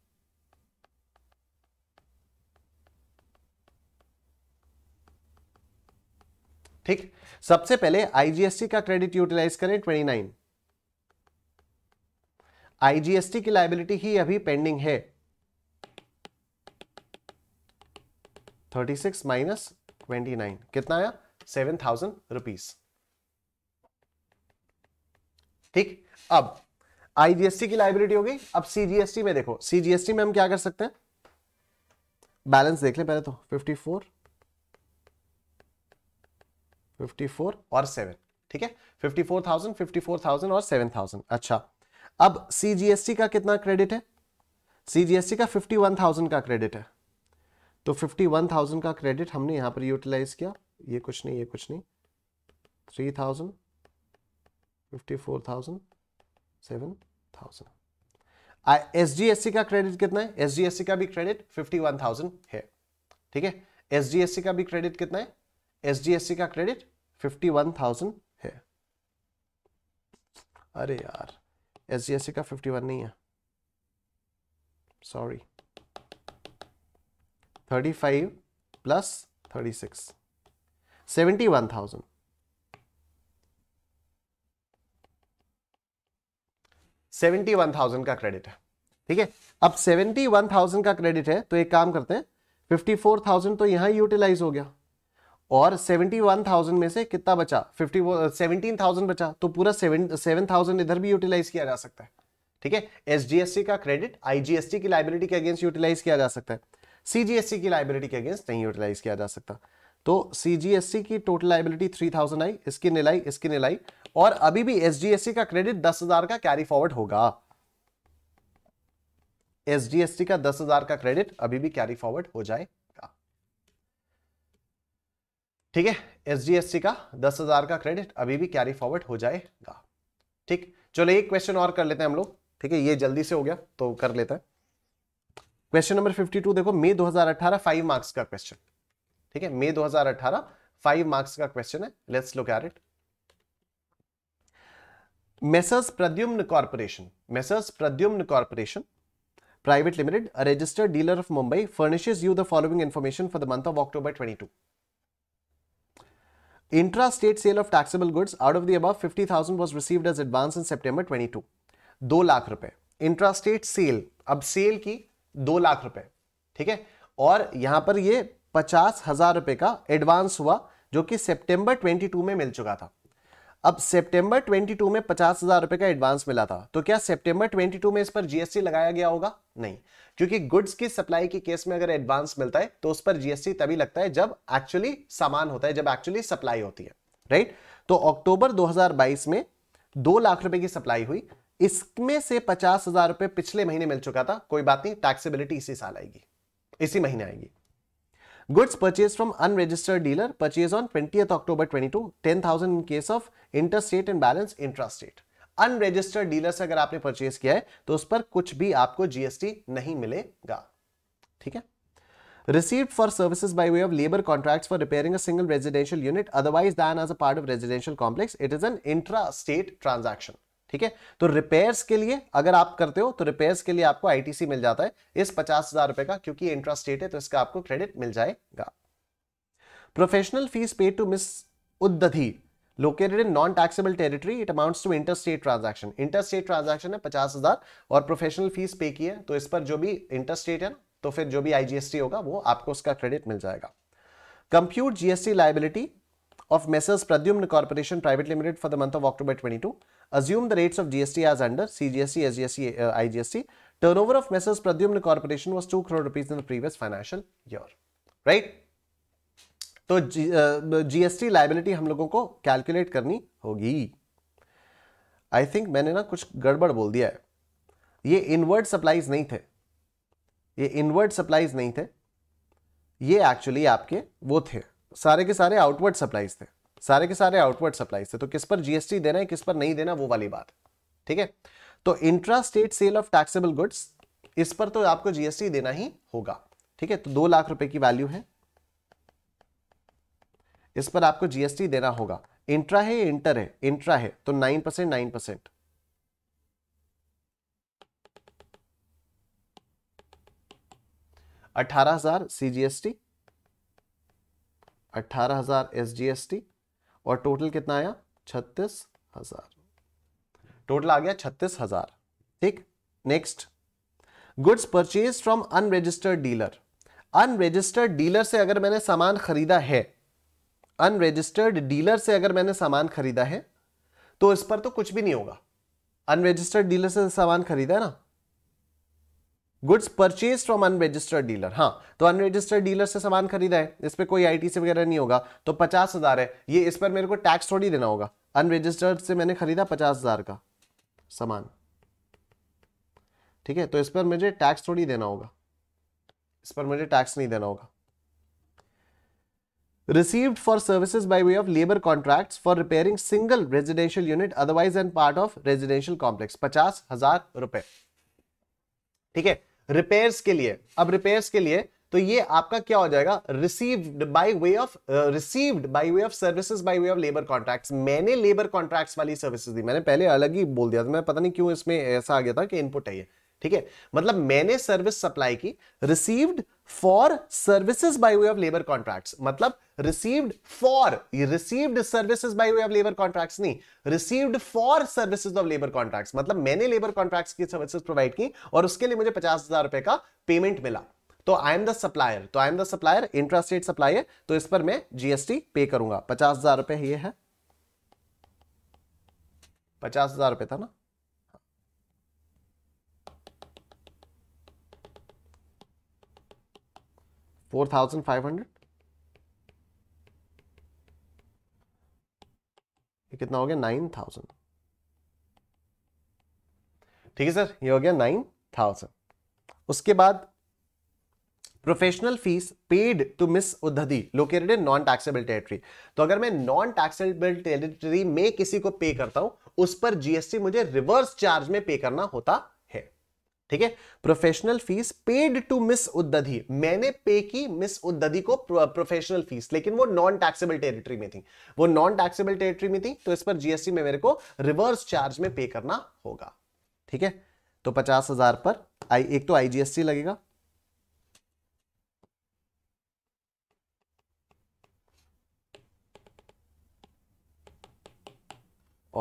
ठीक सबसे पहले आईजीएसटी का क्रेडिट यूटिलाइज करें 29 आईजीएसटी की लाइबिलिटी ही अभी पेंडिंग है 36 सिक्स माइनस ट्वेंटी कितना आया सेवन थाउजेंड रुपीज ठीक अब आईजीएसटी की लाइबिलिटी हो गई अब सीजीएसटी में देखो सीजीएसटी में हम क्या कर सकते हैं बैलेंस देख ले पहले तो 54 54 और 7 ठीक है 54,000 54,000 और 7,000 अच्छा अब सीजीएसटी का कितना क्रेडिट है सीजीएसटी का 51,000 का क्रेडिट है तो 51,000 का क्रेडिट हमने यहां पर यूटिलाइज किया ये कुछ नहीं ये कुछ नहीं 3,000 54,000 7,000 एस जी एस सी का क्रेडिट कितना है एस जी एस सी का भी क्रेडिट फिफ्टी वन थाउजेंड है ठीक है एस जी एस सी का भी क्रेडिट कितना है एस जी एस सी का क्रेडिट फिफ्टी वन थाउजेंड है अरे यार एस जी एस सी का फिफ्टी वन नहीं है sorry thirty five plus thirty six seventy one thousand seventy one thousand का क्रेडिट है ठीक है अब सेवेंटी वन थाउजेंड का क्रेडिट है तो एक काम करते हैं फिफ्टी फोर थाउजेंड तो यहां यूटिलाइज हो गया और 71,000 में से कितना बचा 50 17,000 बचा तो पूरा 7 7,000 इधर भी यूटिलाइज किया जा सकता है ठीक है एसजीएसटी का क्रेडिट आईजीएसटी की लाइबिलिटी के अगेंस्ट यूटिलाइज किया जा सकता है सीजीएसटी की लाइबिलिटी के अगेंस्ट नहीं यूटिलाइज किया जा सकता तो सीजीएसटी की टोटल लाइबिलिटी 3000 आई इसकी निलाई इसकी निलाई और अभी भी एसजीएसटी का क्रेडिट 10000 का कैरी फॉरवर्ड होगा एसजीएसटी का 10000 का क्रेडिट अभी भी कैरी फॉरवर्ड हो जाएगा ठीक है एसजीएससी का दस हजार का क्रेडिट अभी भी कैरी फॉरवर्ड हो जाएगा ठीक चलो एक क्वेश्चन और कर लेते हैं हम लोग ठीक है ये जल्दी से हो गया तो कर लेते हैं क्वेश्चन नंबर 52 देखो मई 2018 फाइव मार्क्स का क्वेश्चन ठीक है मई 2018 फाइव मार्क्स का क्वेश्चन है let's look at it messrs Pradyumna corporation messrs Pradyumna corporation private limited registered dealer of Mumbai furnishes you the following information for the month of October 22 Intra-state sale of taxable goods out of the above 50,000 was received as advance in September 22. दो लाख रुपए intrastate sale अब cell की दो लाख रुपए ठीक है और यहां पर ये पचास हजार रुपए का एडवांस हुआ जो कि सितंबर 22 में मिल चुका था अब सितंबर 22 में पचास हजार रुपए का एडवांस मिला था तो क्या सितंबर 22 में इस पर जीएसटी लगाया गया होगा नहीं क्योंकि गुड्स की सप्लाई के केस में अगर एडवांस मिलता है तो उस पर जीएसटी तभी लगता है जब एक्चुअली सामान होता है जब एक्चुअली सप्लाई होती है राइट तो अक्टूबर 2022 में दो लाख रुपए की सप्लाई हुई इसमें से पचास हजार रुपए पिछले महीने मिल चुका था कोई बात नहीं टैक्सीबिलिटी इसी साल आएगी इसी महीने आएगी Goods purchased from unregistered dealer purchased on 20th October 22, 10,000 in case of interstate and balance intrastate. Unregistered dealer से अगर आपने परचेज किया है तो उस पर कुछ भी आपको जीएसटी नहीं मिलेगा ठीक है received for services by way of labor contracts for repairing a single residential unit otherwise than as a part of residential complex it is an intra state transaction ठीक है तो रिपेयर्स के लिए अगर आप करते हो तो रिपेयर्स के लिए आपको आईटीसी मिल जाता है इस पचास हजार रुपए का क्योंकि इंटरेस्ट रेट है तो इसका आपको क्रेडिट मिल जाएगा professional fees paid to miss Udadhi located in non taxable territory it amount to transaction inter state transaction है पचास हजार और प्रोफेशनल फीस पे की है तो इस पर जो भी स्टेट है तो फिर जो भी आईजीएसटी होगा वो आपको उसका क्रेडिट मिल जाएगा compute GST liability of messrs Pradyumna corporation private limited for the month of October twenty assume the rates of GST as under CGST, SGST, uh, IGST. Turnover of Messrs. Pradyumna Corporation was 2 crore rupees in the previous financial year. Right? तो GST liability हम लोगों को calculate करनी होगी I think मैंने ना कुछ गड़बड़ बोल दिया है ये इनवर्ड सप्लाईज नहीं थे ये इनवर्ड सप्लाईज नहीं थे ये एक्चुअली आपके वो थे सारे के सारे आउटवर्ड सप्लाईज थे सारे के सारे आउटवर्ड सप्लाई से तो किस पर जीएसटी देना है किस पर नहीं देना वो वाली बात ठीक है तो intra state sale of taxable goods इस पर तो आपको जीएसटी देना ही होगा ठीक है तो दो लाख रुपए की वैल्यू है इस पर आपको जीएसटी देना होगा इंट्रा है इंटर है इंट्रा है तो नाइन परसेंट नाइन परसेंट अठारह हजार सीजीएसटी अठारह हजार एसजीएसटी और टोटल कितना आया छत्तीस हजार टोटल आ गया छत्तीस हजार ठीक next goods purchase from unregistered dealer unregistered dealer से अगर मैंने सामान खरीदा है अनरजिस्टर्ड डीलर से अगर मैंने सामान खरीदा है तो इस पर तो कुछ भी नहीं होगा अनरजिस्टर्ड डीलर से सामान खरीदा है ना goods purchase from unregistered dealer हाँ तो अनरजिस्टर्ड डीलर से सामान खरीदा है इस पर कोई आईटीसी वगैरह नहीं होगा तो पचास हजार है ये इस पर मेरे को टैक्स थोड़ी देना होगा अनरजिस्टर्ड से मैंने खरीदा पचास हजार का सामान ठीक है तो इस पर मुझे टैक्स थोड़ी देना होगा इस पर मुझे टैक्स नहीं देना होगा received for services by way of labor contracts for repairing single residential unit otherwise and part of residential complex पचास हजार रुपए ठीक है रिपेयर्स के लिए अब रिपेयर्स के लिए तो ये आपका क्या हो जाएगा received by way of received by way of services by way of labour contracts मैंने लेबर कॉन्ट्रैक्ट्स वाली सर्विसेज दी मैंने पहले अलग ही बोल दिया था मैं पता नहीं क्यों इसमें ऐसा आ गया था कि इनपुट है ये ठीक है मतलब मैंने सर्विस सप्लाई की received for services by way of labour contract मतलब received for received services by way of labour contract नहीं received for services of labour contract मतलब मैंने लेबर कॉन्ट्रैक्ट की सर्विसेज प्रोवाइड की और उसके लिए मुझे पचास हजार रुपए का पेमेंट मिला तो आई एम द सप्लायर तो I am the supplier intrastate supplier तो इस पर मैं जीएसटी पे करूंगा पचास हजार रुपए ये है पचास हजार रुपए था ना फाइव ये कितना हो गया थाउजेंड ठीक है सर ये हो गया नाइन थाउजेंड उसके बाद professional fees paid to Miss Uddhi located in non taxable territory तो अगर मैं नॉन टैक्सेबल टेरिटरी में किसी को पे करता हूं उस पर जीएसटी मुझे रिवर्स चार्ज में पे करना होता ठीक है professional fees paid to Miss Uddhi मैंने पे की मिस उद्दधि को प्रोफेशनल फीस लेकिन वो नॉन टैक्सेबल टेरिटरी में थी वो नॉन टैक्सेबल टेरिटरी में थी तो इस पर जीएसटी में मेरे को रिवर्स चार्ज में पे करना होगा ठीक है तो पचास हजार पर आई एक तो आईजीएसटी लगेगा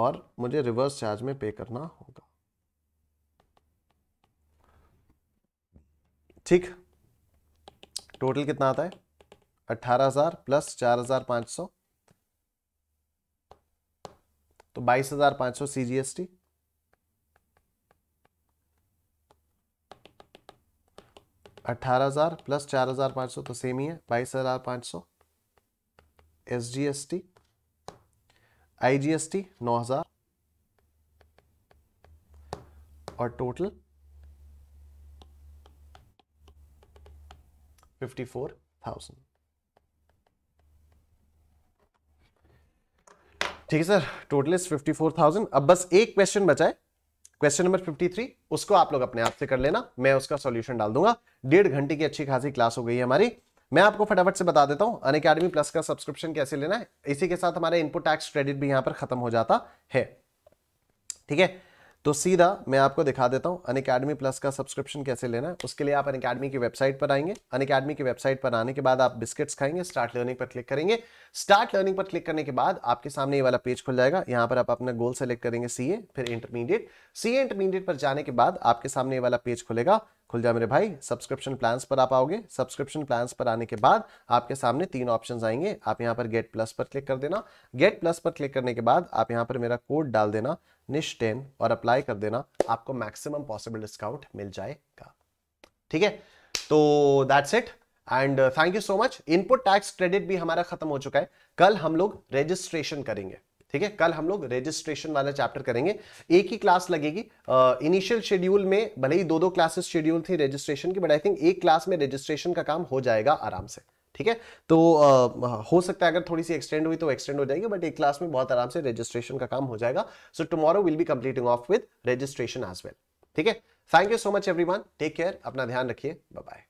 और मुझे रिवर्स चार्ज में पे करना होगा ठीक टोटल कितना आता है अट्ठारह हजार प्लस चार हजार पांच सौ तो बाईस हजार पांच सौ सी जी एस टी अट्ठारह हजार प्लस चार हजार पाँच सौ तो सेम ही है बाईस हजार पाँच सौ S G S T I G S T नौ हजार और टोटल 54,000 ठीक है सर टोटल इज 54,000 अब बस एक क्वेश्चन बचा है क्वेश्चन नंबर 53 उसको आप लोग अपने आप से कर लेना मैं उसका सॉल्यूशन डाल दूंगा डेढ़ घंटे की अच्छी खासी क्लास हो गई है हमारी मैं आपको फटाफट से बता देता हूं अन अकेडमी प्लस का सब्सक्रिप्शन कैसे लेना है इसी के साथ हमारे इनपुट टैक्स क्रेडिट भी यहां पर खत्म हो जाता है ठीक है तो सीधा मैं आपको दिखा देता हूँ अनकेडमी प्लस का सब्सक्रिप्शन कैसे लेना है उसके लिए आप अनकेडमी अकेडमी की वेबसाइट पर आएंगे अन अकेडमी की वेबसाइट पर आने के बाद आप बिस्किट्स खाएंगे स्टार्ट लर्निंग पर क्लिक करेंगे स्टार्ट लर्निंग पर क्लिक करने के बाद आपके सामने ये वाला पेज खुल जाएगा यहाँ पर आप अपना गोल सेलेक्ट करेंगे सीए फिर इंटरमीडिएट सीए इंटरमीडिएट पर जाने के बाद आपके सामने ये वाला पेज खुलेगा खुल जाए मेरे भाई सब्सक्रिप्शन प्लान्स पर आप आओगे सब्सक्रिप्शन प्लान्स पर आने के बाद आपके सामने तीन ऑप्शन आएंगे आप यहाँ पर गेट प्लस पर क्लिक कर देना गेट प्लस पर क्लिक करने के बाद आप यहाँ पर मेरा कोड डाल देना निश टेन और अप्लाई कर देना आपको मैक्सिमम पॉसिबल डिस्काउंट मिल जाएगा ठीक है तो that's it and thank you so much input tax credit भी हमारा खत्म हो चुका है कल हम लोग रजिस्ट्रेशन करेंगे ठीक है कल हम लोग रजिस्ट्रेशन वाला चैप्टर करेंगे एक ही क्लास लगेगी इनिशियल uh, शेड्यूल में भले ही दो दो क्लासेस शेड्यूल थी रजिस्ट्रेशन की बट आई थिंक एक क्लास में रजिस्ट्रेशन का काम हो जाएगा आराम से ठीक है तो आ, हो सकता है अगर थोड़ी सी एक्सटेंड हुई तो एक्सटेंड हो जाएगी बट एक क्लास में बहुत आराम से रजिस्ट्रेशन का काम हो जाएगा so tomorrow will be completing off with registration as well ठीक है thank you so much every take care अपना ध्यान रखिए बाय